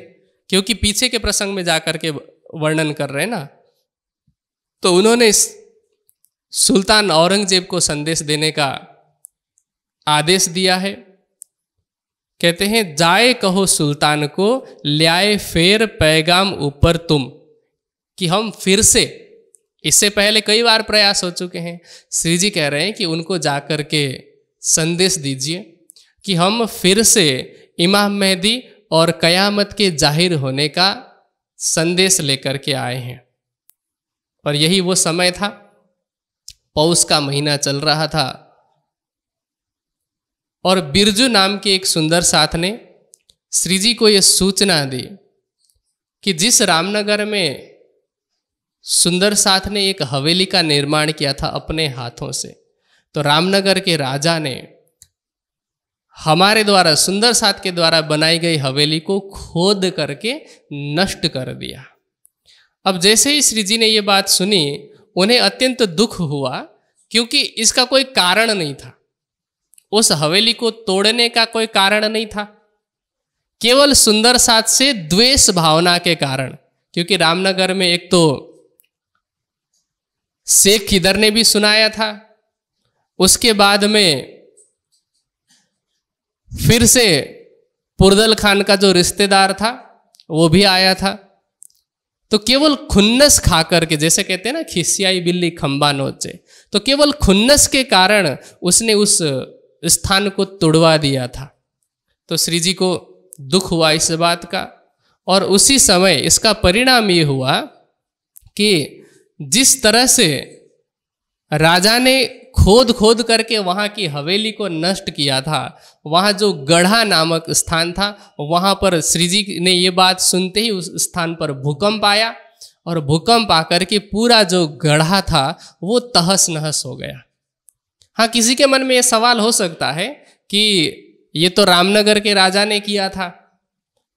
क्योंकि पीछे के प्रसंग में जाकर के वर्णन कर रहे हैं ना तो उन्होंने सुल्तान औरंगजेब को संदेश देने का आदेश दिया है कहते हैं जाए कहो सुल्तान को ल्याए फेर पैगाम ऊपर तुम कि हम फिर से इससे पहले कई बार प्रयास हो चुके हैं श्री जी कह रहे हैं कि उनको जाकर के संदेश दीजिए कि हम फिर से इमाम मेहदी और कयामत के जाहिर होने का संदेश लेकर के आए हैं और यही वो समय था पौष का महीना चल रहा था और बिरजू नाम के एक सुंदर साथ ने श्रीजी को ये सूचना दी कि जिस रामनगर में सुंदर साथ ने एक हवेली का निर्माण किया था अपने हाथों से तो रामनगर के राजा ने हमारे द्वारा सुंदर साथ के द्वारा बनाई गई हवेली को खोद करके नष्ट कर दिया अब जैसे ही श्री जी ने ये बात सुनी उन्हें अत्यंत दुख हुआ क्योंकि इसका कोई कारण नहीं था उस हवेली को तोड़ने का कोई कारण नहीं था केवल सुंदर साथ से द्वेष भावना के कारण क्योंकि रामनगर में एक तो शेख खिदर ने भी सुनाया था उसके बाद में फिर से पुरदल खान का जो रिश्तेदार था वो भी आया था तो केवल खुन्नस खा करके जैसे कहते हैं ना खिसियाई बिल्ली खम्बा नोचे तो केवल खुन्नस के कारण उसने उस स्थान को तुड़वा दिया था तो श्री जी को दुख हुआ इस बात का और उसी समय इसका परिणाम ये हुआ कि जिस तरह से राजा ने खोद खोद करके वहाँ की हवेली को नष्ट किया था वहाँ जो गढ़ा नामक स्थान था वहाँ पर श्री जी ने ये बात सुनते ही उस स्थान पर भूकंप आया और भूकंप आकर के पूरा जो गढ़ा था वो तहस नहस हो गया हाँ किसी के मन में ये सवाल हो सकता है कि ये तो रामनगर के राजा ने किया था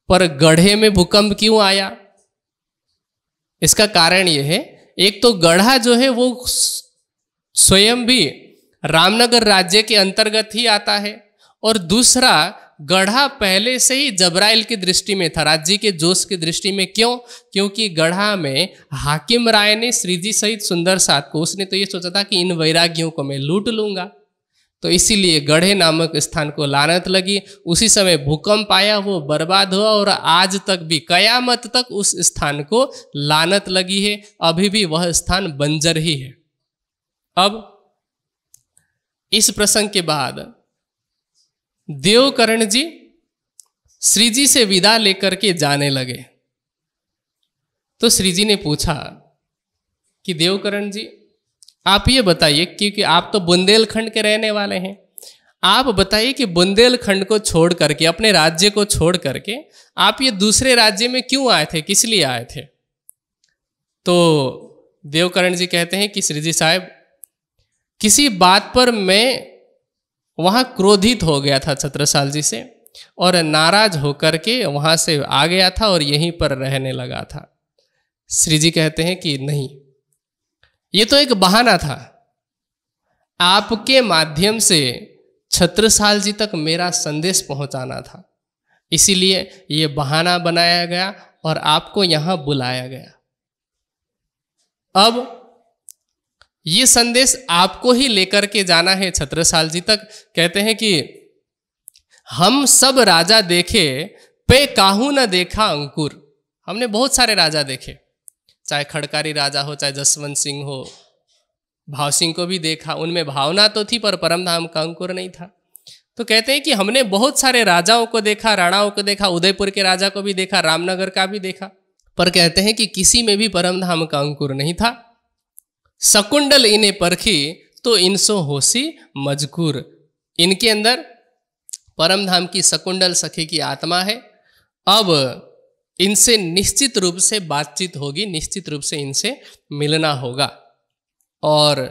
पर गढ़े में भूकंप क्यों आया इसका कारण यह है एक तो गढ़ा जो है वो स्वयं भी रामनगर राज्य के अंतर्गत ही आता है और दूसरा गढ़ा पहले से ही जबराइल की दृष्टि में था राज्य के जोश की दृष्टि में क्यों क्योंकि गढ़ा में हाकिम राय ने श्रीजी सहित सुंदर साथ को उसने तो ये सोचा था कि इन वैरागियों को मैं लूट लूंगा तो इसीलिए गढ़े नामक स्थान को लानत लगी उसी समय भूकंप आया वो बर्बाद हुआ और आज तक भी कयामत तक उस स्थान को लानत लगी है अभी भी वह स्थान बंजर ही है अब इस प्रसंग के बाद देवकरण जी श्री जी से विदा लेकर के जाने लगे तो श्री जी ने पूछा कि देवकरण जी आप ये बताइए क्योंकि आप तो बुंदेलखंड के रहने वाले हैं आप बताइए कि बुंदेलखंड को छोड़ करके अपने राज्य को छोड़ करके आप ये दूसरे राज्य में क्यों आए थे किस लिए आए थे तो देवकरण जी कहते हैं कि श्री जी साहब किसी बात पर मैं वहाँ क्रोधित हो गया था छत्रसाल जी से और नाराज होकर के वहाँ से आ गया था और यहीं पर रहने लगा था श्री जी कहते हैं कि नहीं ये तो एक बहाना था आपके माध्यम से छत्रसाल जी तक मेरा संदेश पहुंचाना था इसीलिए ये बहाना बनाया गया और आपको यहाँ बुलाया गया अब ये संदेश आपको ही लेकर के जाना है छत्रसाल जी तक कहते हैं कि हम सब राजा देखे पे काहू न देखा अंकुर हमने बहुत सारे राजा देखे चाहे खड़कारी राजा हो चाहे जसवंत सिंह हो भाव सिंह को भी देखा उनमें भावना तो थी पर परमधाम का अंकुर नहीं था तो कहते हैं कि हमने बहुत सारे राजाओं को देखा राणाओं को देखा उदयपुर के राजा को भी देखा रामनगर का भी देखा पर कहते हैं कि किसी में भी परमधाम का अंकुर नहीं था सकुंडल इन्हें परखी तो इनसो होशी मजकूर इनके अंदर परमधाम की सकुंडल सखी की आत्मा है अब इनसे निश्चित रूप से बातचीत होगी निश्चित रूप से इनसे मिलना होगा और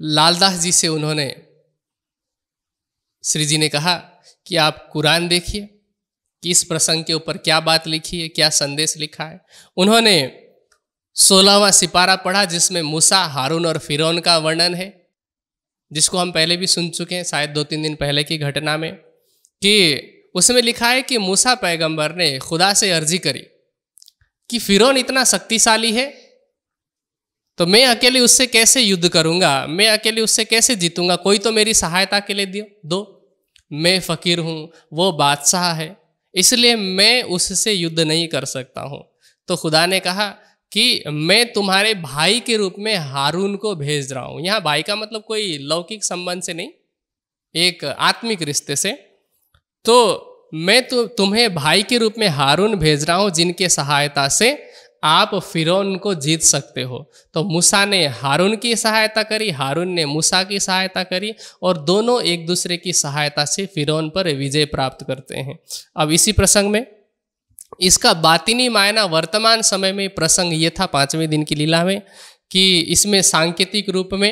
लालदास जी से उन्होंने श्री जी ने कहा कि आप कुरान देखिए किस प्रसंग के ऊपर क्या बात लिखी है क्या संदेश लिखा है उन्होंने सोलहवा सिपारा पढ़ा जिसमें मूसा हारून और फिरौन का वर्णन है जिसको हम पहले भी सुन चुके हैं शायद दो तीन दिन पहले की घटना में कि उसमें लिखा है कि मूसा पैगंबर ने खुदा से अर्जी करी कि फिरौन इतना शक्तिशाली है तो मैं अकेले उससे कैसे युद्ध करूंगा मैं अकेले उससे कैसे जीतूंगा कोई तो मेरी सहायता के लिए दियो दो मैं फ़कीर हूं वो बादशाह है इसलिए मैं उससे युद्ध नहीं कर सकता हूं तो खुदा ने कहा कि मैं तुम्हारे भाई के रूप में हारून को भेज रहा हूँ यहाँ भाई का मतलब कोई लौकिक संबंध से नहीं एक आत्मिक रिश्ते से तो मैं तो तुम्हें भाई के रूप में हारून भेज रहा हूँ जिनके सहायता से आप फिरौन को जीत सकते हो तो मूसा ने हारून की सहायता करी हारून ने मूसा की सहायता करी और दोनों एक दूसरे की सहायता से फिरौन पर विजय प्राप्त करते हैं अब इसी प्रसंग में इसका बातिनी मायना वर्तमान समय में प्रसंग ये था पाँचवें दिन की लीला में कि इसमें सांकेतिक रूप में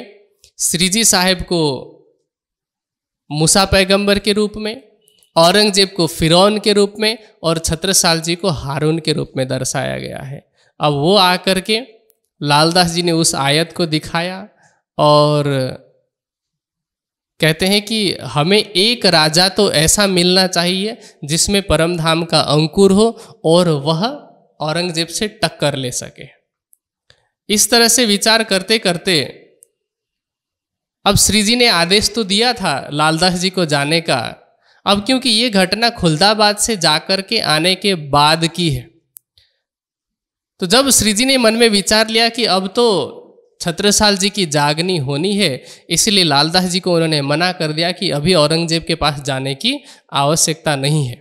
श्रीजी साहेब को मूसा पैगंबर के रूप में औरंगजेब को फिरौन के रूप में और छत्रसाल जी को हारून के रूप में दर्शाया गया है अब वो आकर के लालदास जी ने उस आयत को दिखाया और कहते हैं कि हमें एक राजा तो ऐसा मिलना चाहिए जिसमें परम धाम का अंकुर हो और वह औरंगजेब से टक्कर ले सके इस तरह से विचार करते करते अब श्री जी ने आदेश तो दिया था लालदास जी को जाने का अब क्योंकि ये घटना खुलदाबाद से जाकर के आने के बाद की है तो जब श्री जी ने मन में विचार लिया कि अब तो छत्रसाल जी की जागनी होनी है इसलिए लालदास जी को उन्होंने मना कर दिया कि अभी औरंगजेब के पास जाने की आवश्यकता नहीं है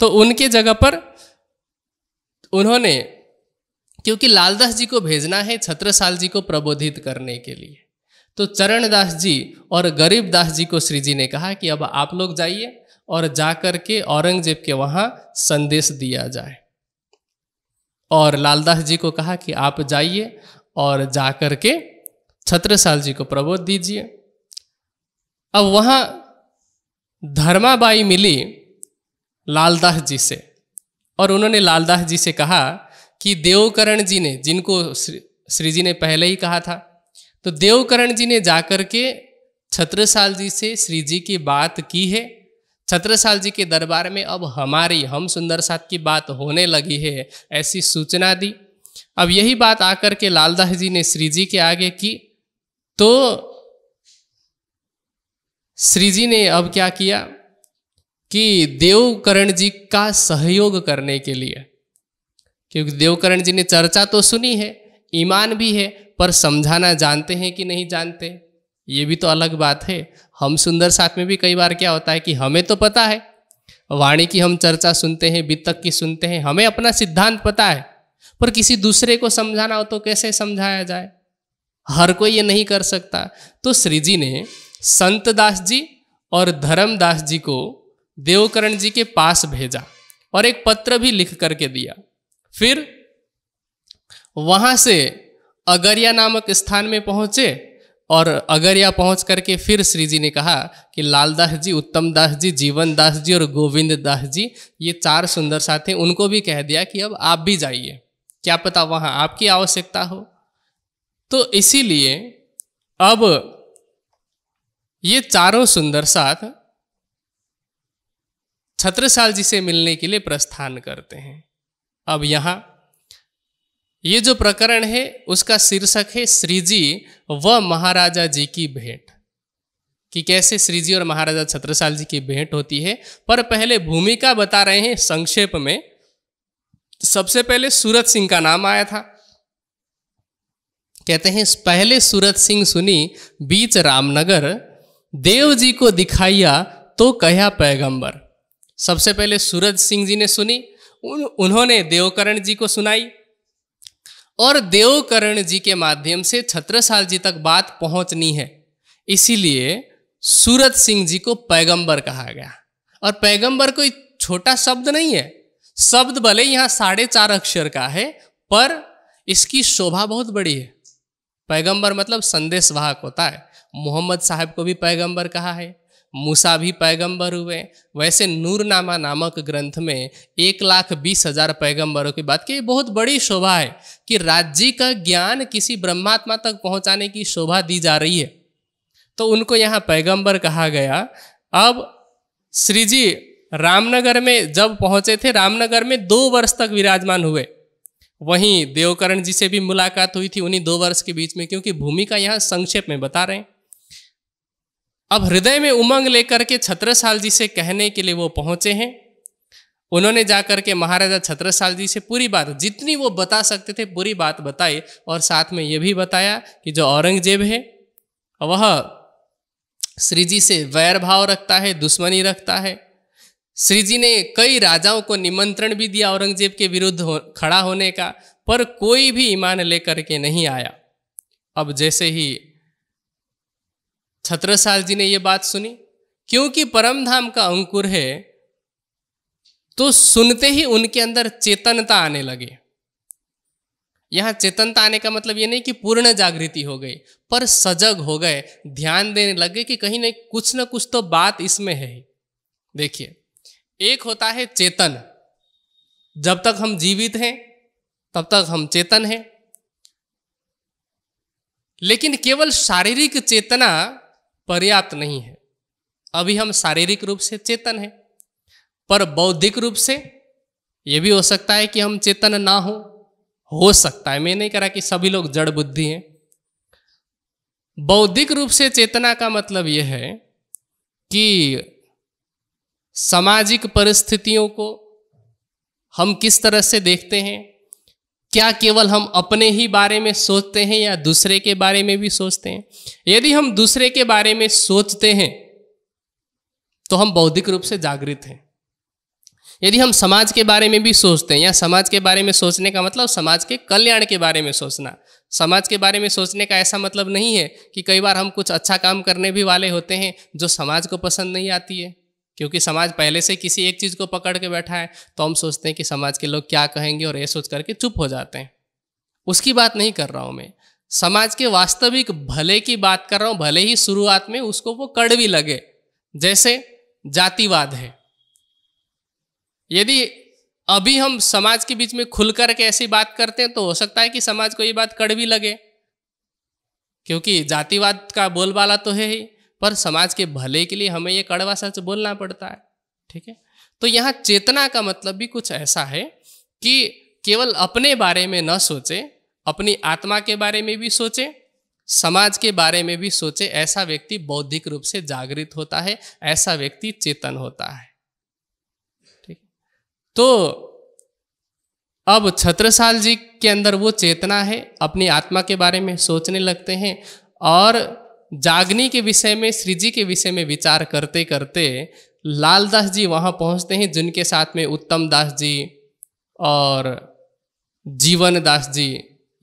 तो उनके जगह पर उन्होंने क्योंकि लालदास जी को भेजना है छत्रसाल जी को प्रबोधित करने के लिए तो चरणदास जी और गरीबदास जी को श्री जी ने कहा कि अब आप लोग जाइए और जाकर के औरंगजेब के वहाँ संदेश दिया जाए और लालदास जी को कहा कि आप जाइए और जाकर के छत्रसाल जी को प्रबोध दीजिए अब वहाँ धर्माबाई मिली लालदास जी से और उन्होंने लालदास जी से कहा कि देवकरण जी ने जिनको श्री, श्री जी ने पहले ही कहा था तो देवकरण जी ने जाकर के छत्रसाल जी से श्री जी की बात की है छत्रसाल जी के दरबार में अब हमारी हम सुंदर साथ की बात होने लगी है ऐसी सूचना दी अब यही बात आकर के लालदास जी ने श्री जी के आगे की तो श्री जी ने अब क्या किया कि देवकरण जी का सहयोग करने के लिए क्योंकि देवकरण जी ने चर्चा तो सुनी है ईमान भी है पर समझाना जानते हैं कि नहीं जानते ये भी तो अलग बात है हम सुंदर साथ में भी कई बार क्या होता है कि हमें तो पता है वाणी की हम चर्चा सुनते हैं बीतक की सुनते हैं हमें अपना सिद्धांत पता है पर किसी दूसरे को समझाना हो तो कैसे समझाया जाए हर कोई ये नहीं कर सकता तो श्री जी ने संत दास जी और धर्मदास जी को देवकरण जी के पास भेजा और एक पत्र भी लिख करके दिया फिर वहां से अगरिया नामक स्थान में पहुंचे और अगरिया पहुंच करके फिर श्री जी ने कहा कि लालदास जी उत्तम दास जी जीवन दास जी और गोविंद दास जी ये चार सुंदर साथी उनको भी कह दिया कि अब आप भी जाइए क्या पता वहां आपकी आवश्यकता हो तो इसीलिए अब ये चारों सुंदर साथ छत्रसाल जी से मिलने के लिए प्रस्थान करते हैं अब यहां ये जो प्रकरण है उसका शीर्षक है श्रीजी व महाराजा जी की भेंट कि कैसे श्रीजी और महाराजा छत्रसाल जी की भेंट होती है पर पहले भूमिका बता रहे हैं संक्षेप में तो सबसे पहले सूरत सिंह का नाम आया था कहते हैं पहले सूरत सिंह सुनी बीच रामनगर देव जी को दिखाइया तो कहया पैगंबर सबसे पहले सूरज सिंह जी ने सुनी उन्होंने देवकरण जी को सुनाई और देवकरण जी के माध्यम से छत्रसाल जी तक बात पहुंचनी है इसीलिए सूरज सिंह जी को पैगंबर कहा गया और पैगंबर कोई छोटा शब्द नहीं है शब्द भले यहां साढ़े चार अक्षर का है पर इसकी शोभा बहुत बड़ी है पैगंबर मतलब संदेशवाहक होता है मोहम्मद साहब को भी पैगंबर कहा है मूसा भी पैगंबर हुए वैसे नूरनामा नामक ग्रंथ में एक लाख बीस हजार पैगंबरों की बात की बहुत बड़ी शोभा है कि राज्य का ज्ञान किसी ब्रह्मात्मा तक पहुंचाने की शोभा दी जा रही है तो उनको यहाँ पैगंबर कहा गया अब श्री जी रामनगर में जब पहुंचे थे रामनगर में दो वर्ष तक विराजमान हुए वहीं देवकरण जी से भी मुलाकात हुई थी उन्हीं दो वर्ष के बीच में क्योंकि भूमिका यहाँ संक्षेप में बता रहे हैं अब हृदय में उमंग लेकर के छत्रसाल जी से कहने के लिए वो पहुंचे हैं उन्होंने जाकर के महाराजा छत्रसाल जी से पूरी बात जितनी वो बता सकते थे पूरी बात बताई और साथ में ये भी बताया कि जो औरंगजेब है वह श्री जी से वैर भाव रखता है दुश्मनी रखता है श्री जी ने कई राजाओं को निमंत्रण भी दिया औरंगजेब के विरुद्ध हो, खड़ा होने का पर कोई भी ईमान लेकर के नहीं आया अब जैसे ही छत्रसाल जी ने ये बात सुनी क्योंकि परमधाम का अंकुर है तो सुनते ही उनके अंदर चेतनता आने लगे यहां चेतनता आने का मतलब ये नहीं कि पूर्ण जागृति हो गई पर सजग हो गए ध्यान देने लगे कि कहीं ना कुछ ना कुछ तो बात इसमें है देखिए एक होता है चेतन जब तक हम जीवित हैं तब तक हम चेतन हैं लेकिन केवल शारीरिक चेतना पर्याप्त नहीं है अभी हम शारीरिक रूप से चेतन हैं पर बौद्धिक रूप से यह भी हो सकता है कि हम चेतन ना हो हो सकता है मैं नहीं कह रहा कि सभी लोग जड़ बुद्धि हैं बौद्धिक रूप से चेतना का मतलब यह है कि सामाजिक परिस्थितियों को हम किस तरह से देखते हैं क्या केवल हम अपने ही बारे में सोचते हैं या दूसरे के बारे में भी सोचते हैं यदि हम दूसरे के बारे में सोचते हैं तो हम बौद्धिक रूप से जागृत हैं यदि हम समाज के बारे में भी सोचते हैं या समाज के बारे में सोचने का मतलब समाज के कल्याण के बारे में सोचना समाज के बारे में सोचने का ऐसा मतलब नहीं है कि कई बार हम कुछ अच्छा काम करने भी वाले होते हैं जो समाज को पसंद नहीं आती है क्योंकि समाज पहले से किसी एक चीज़ को पकड़ के बैठा है तो हम सोचते हैं कि समाज के लोग क्या कहेंगे और ये सोच करके चुप हो जाते हैं उसकी बात नहीं कर रहा हूँ मैं समाज के वास्तविक भले की बात कर रहा हूँ भले ही शुरुआत में उसको वो कड़वी लगे जैसे जातिवाद है यदि अभी हम समाज के बीच में खुल करके ऐसी बात करते हैं तो हो सकता है कि समाज को ये बात कड़वी लगे क्योंकि जातिवाद का बोलबाला तो है ही पर समाज के भले के लिए हमें ये कड़वा सच बोलना पड़ता है ठीक है तो यहाँ चेतना का मतलब भी कुछ ऐसा है कि केवल अपने बारे में न सोचे अपनी आत्मा के बारे में भी सोचे समाज के बारे में भी सोचे ऐसा व्यक्ति बौद्धिक रूप से जागृत होता है ऐसा व्यक्ति चेतन होता है ठीक तो अब छत्रसाल जी के अंदर वो चेतना है अपनी आत्मा के बारे में सोचने लगते हैं और जागनी के विषय में श्री जी के विषय में विचार करते करते लालदास जी वहाँ पहुँचते हैं जिनके साथ में उत्तम दास जी और जीवन दास जी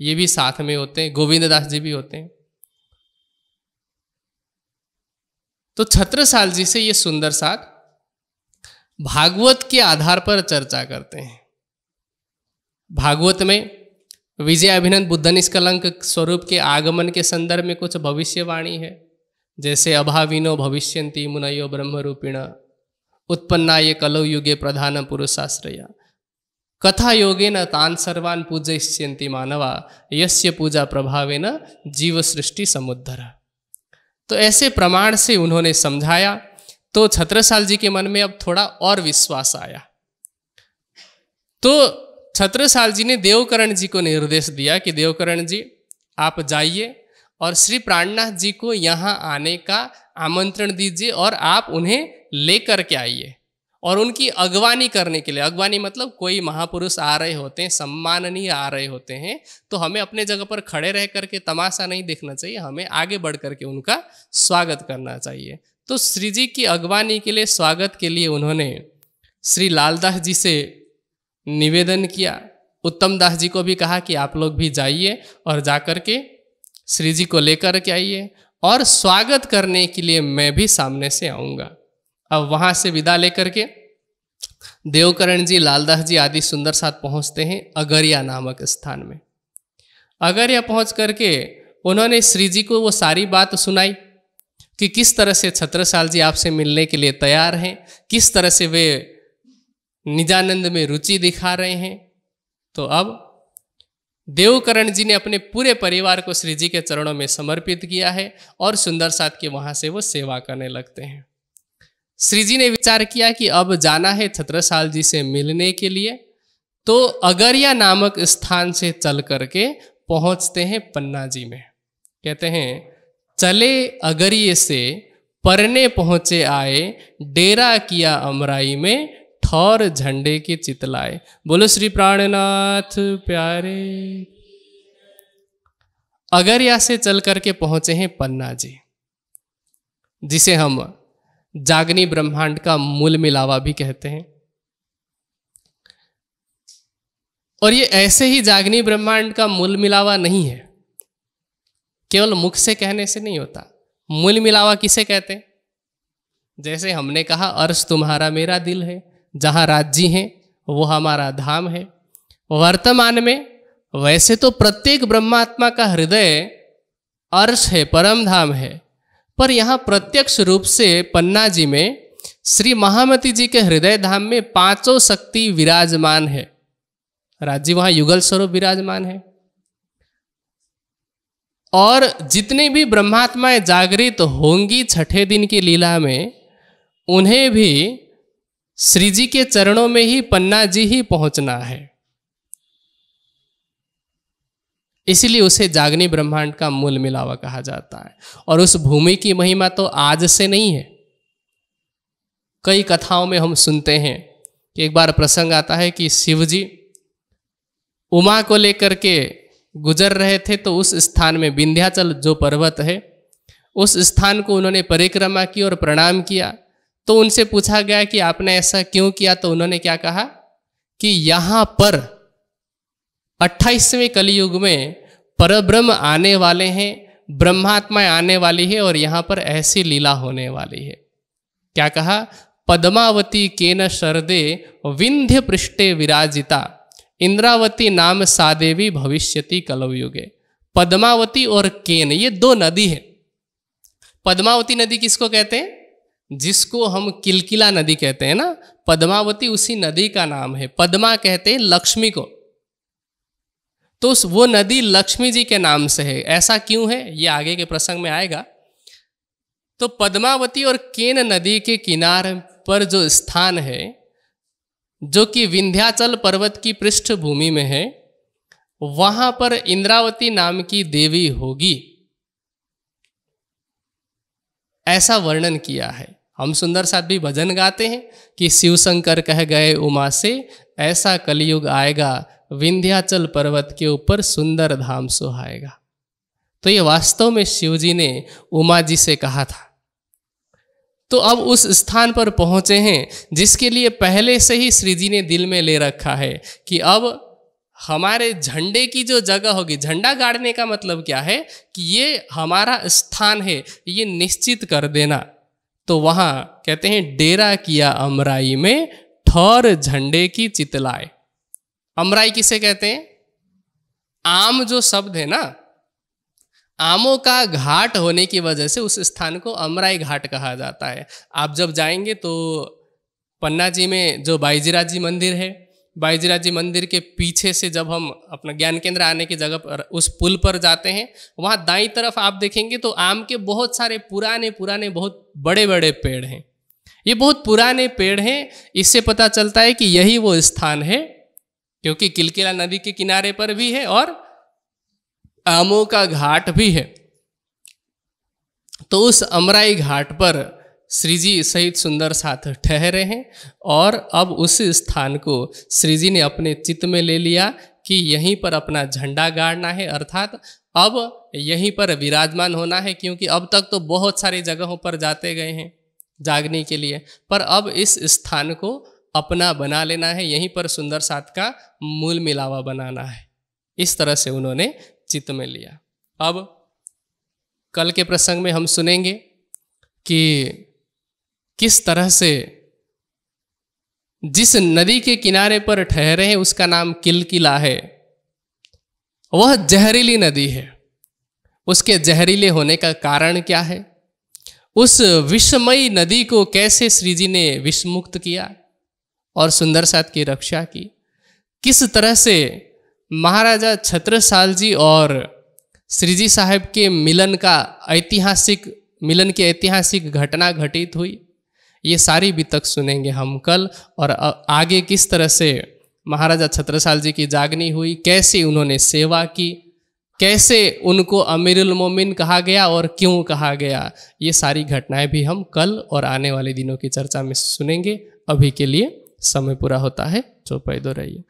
ये भी साथ में होते हैं गोविंद दास जी भी होते हैं तो छत्रसाल जी से ये सुंदर साथ भागवत के आधार पर चर्चा करते हैं भागवत में विजय अभिनंद बुद्ध निष्कलंक स्वरूप के आगमन के संदर्भ में कुछ भविष्यवाणी है जैसे अभाविनो भविष्यंती मुनयो ब्रह्मरूपिण उत्पन्ना ये कलो युगे प्रधान पुरुषाश्रया कथा योगे न तान सर्वान पूजयिष्यंति मानवा यस्य पूजा प्रभावे न जीव सृष्टि समुद्धर तो ऐसे प्रमाण से उन्होंने समझाया तो छत्रसाल जी के मन में अब थोड़ा और विश्वास आया तो छत्रसाल जी ने देवकरण जी को निर्देश दिया कि देवकरण जी आप जाइए और श्री प्राणनाथ जी को यहाँ आने का आमंत्रण दीजिए और आप उन्हें लेकर के आइए और उनकी अगवानी करने के लिए अगवानी मतलब कोई महापुरुष आ रहे होते हैं सम्माननीय आ रहे होते हैं तो हमें अपने जगह पर खड़े रह करके तमाशा नहीं देखना चाहिए हमें आगे बढ़ करके उनका स्वागत करना चाहिए तो श्री जी की अगवानी के लिए स्वागत के लिए उन्होंने श्री लालदास जी से निवेदन किया उत्तम दास जी को भी कहा कि आप लोग भी जाइए और जा कर के श्री जी को लेकर के आइए और स्वागत करने के लिए मैं भी सामने से आऊँगा अब वहाँ से विदा लेकर के देवकरण जी लालदास जी आदि सुंदर साथ पहुँचते हैं अगरिया नामक स्थान में अगरिया पहुँच करके उन्होंने श्री जी को वो सारी बात सुनाई कि किस तरह से छत्रसाल जी आपसे मिलने के लिए तैयार हैं किस तरह से वे निजानंद में रुचि दिखा रहे हैं तो अब देवकरण जी ने अपने पूरे परिवार को श्री जी के चरणों में समर्पित किया है और सुंदर साथ के वहां से वो सेवा करने लगते हैं श्री जी ने विचार किया कि अब जाना है छत्रसाल जी से मिलने के लिए तो अगरिया नामक स्थान से चल करके पहुंचते हैं पन्ना जी में कहते हैं चले अगरिये से परने पहुंचे आए डेरा किया अमराई में थौर झंडे के चितलाए बोलो श्री प्राणनाथ प्यारे अगरिया से चल करके पहुंचे हैं पन्ना जी जिसे हम जागनी ब्रह्मांड का मूल मिलावा भी कहते हैं और ये ऐसे ही जागनी ब्रह्मांड का मूल मिलावा नहीं है केवल मुख से कहने से नहीं होता मूल मिलावा किसे कहते हैं जैसे हमने कहा अर्श तुम्हारा मेरा दिल है जहाँ राज्य हैं वो हमारा धाम है वर्तमान में वैसे तो प्रत्येक ब्रह्मात्मा का हृदय अर्श है परम धाम है पर यहाँ प्रत्यक्ष रूप से पन्ना जी में श्री महामती जी के हृदय धाम में पांचों शक्ति विराजमान है राज्य वहाँ युगल स्वरूप विराजमान है और जितने भी ब्रह्मात्माएं जागृत होंगी छठे दिन की लीला में उन्हें भी श्री जी के चरणों में ही पन्ना जी ही पहुंचना है इसलिए उसे जागनी ब्रह्मांड का मूल मिलावा कहा जाता है और उस भूमि की महिमा तो आज से नहीं है कई कथाओं में हम सुनते हैं कि एक बार प्रसंग आता है कि शिव जी उमा को लेकर के गुजर रहे थे तो उस स्थान में विंध्याचल जो पर्वत है उस स्थान को उन्होंने परिक्रमा की और प्रणाम किया तो उनसे पूछा गया कि आपने ऐसा क्यों किया तो उन्होंने क्या कहा कि यहां पर अट्ठाईसवें कलयुग में परब्रह्म आने वाले हैं ब्रह्मात्माएं आने वाली है और यहां पर ऐसी लीला होने वाली है क्या कहा पद्मावती केन शरदे विंध्य पृष्ठे विराजिता इंद्रावती नाम सादेवी भविष्यति कलवयुगे पद्मावती और केन ये दो नदी है पद्मावती नदी किसको कहते हैं जिसको हम किलकिला नदी कहते हैं ना पद्मावती उसी नदी का नाम है पद्मा कहते हैं लक्ष्मी को तो वो नदी लक्ष्मी जी के नाम से है ऐसा क्यों है ये आगे के प्रसंग में आएगा तो पद्मावती और केन नदी के किनारे पर जो स्थान है जो कि विंध्याचल पर्वत की पृष्ठभूमि में है वहां पर इंद्रावती नाम की देवी होगी ऐसा वर्णन किया है हम सुंदर साथ भी भजन गाते हैं कि शिव शंकर कह गए उमा से ऐसा कलयुग आएगा विंध्याचल पर्वत के ऊपर सुंदर धाम सुहाएगा तो ये वास्तव में शिव जी ने उमा जी से कहा था तो अब उस स्थान पर पहुंचे हैं जिसके लिए पहले से ही श्री जी ने दिल में ले रखा है कि अब हमारे झंडे की जो जगह होगी झंडा गाड़ने का मतलब क्या है कि ये हमारा स्थान है ये निश्चित कर देना तो वहां कहते हैं डेरा किया अमराई में ठौर झंडे की चितलाए अमराई किसे कहते हैं आम जो शब्द है ना आमों का घाट होने की वजह से उस स्थान को अमराई घाट कहा जाता है आप जब जाएंगे तो पन्ना जी में जो बाईजीरा जी मंदिर है बाईजीरा जी मंदिर के पीछे से जब हम अपना ज्ञान केंद्र आने की जगह पर उस पुल पर जाते हैं वहाँ दाई तरफ आप देखेंगे तो आम के बहुत सारे पुराने पुराने बहुत बड़े बड़े पेड़ हैं ये बहुत पुराने पेड़ हैं इससे पता चलता है कि यही वो स्थान है क्योंकि किलकिला नदी के किनारे पर भी है और आमों का घाट भी है तो उस अमराई घाट पर श्रीजी सहित सुंदर साथ ठहरे हैं और अब उस स्थान को श्रीजी ने अपने चित्त में ले लिया कि यहीं पर अपना झंडा गाड़ना है अर्थात अब यहीं पर विराजमान होना है क्योंकि अब तक तो बहुत सारी जगहों पर जाते गए हैं जागने के लिए पर अब इस स्थान को अपना बना लेना है यहीं पर सुंदर साथ का मूल मिलावा बनाना है इस तरह से उन्होंने चित्त में लिया अब कल के प्रसंग में हम सुनेंगे कि किस तरह से जिस नदी के किनारे पर ठहरे हैं उसका नाम किल किला है वह जहरीली नदी है उसके जहरीले होने का कारण क्या है उस विषमयी नदी को कैसे श्री जी ने विषमुक्त किया और सुंदर सात की रक्षा की किस तरह से महाराजा छत्रसाल जी और श्री जी साहब के मिलन का ऐतिहासिक मिलन की ऐतिहासिक घटना घटित हुई ये सारी तक सुनेंगे हम कल और आगे किस तरह से महाराजा छत्रसाल जी की जागनी हुई कैसे उन्होंने सेवा की कैसे उनको अमीरुल मोमिन कहा गया और क्यों कहा गया ये सारी घटनाएं भी हम कल और आने वाले दिनों की चर्चा में सुनेंगे अभी के लिए समय पूरा होता है चौपाई दो रहिए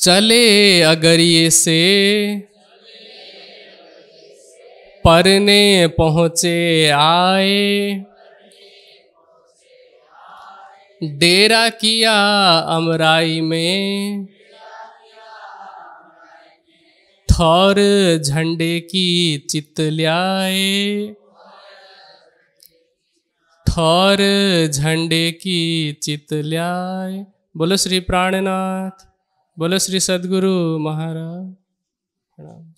चले अगर ये से परने पहुँचे आए डेरा किया अमराई में थौर झंडे की चित लियाए थौर झंडे की चित लियाए बोलो श्री प्राणनाथ बोलो श्री सदगुरु महाराज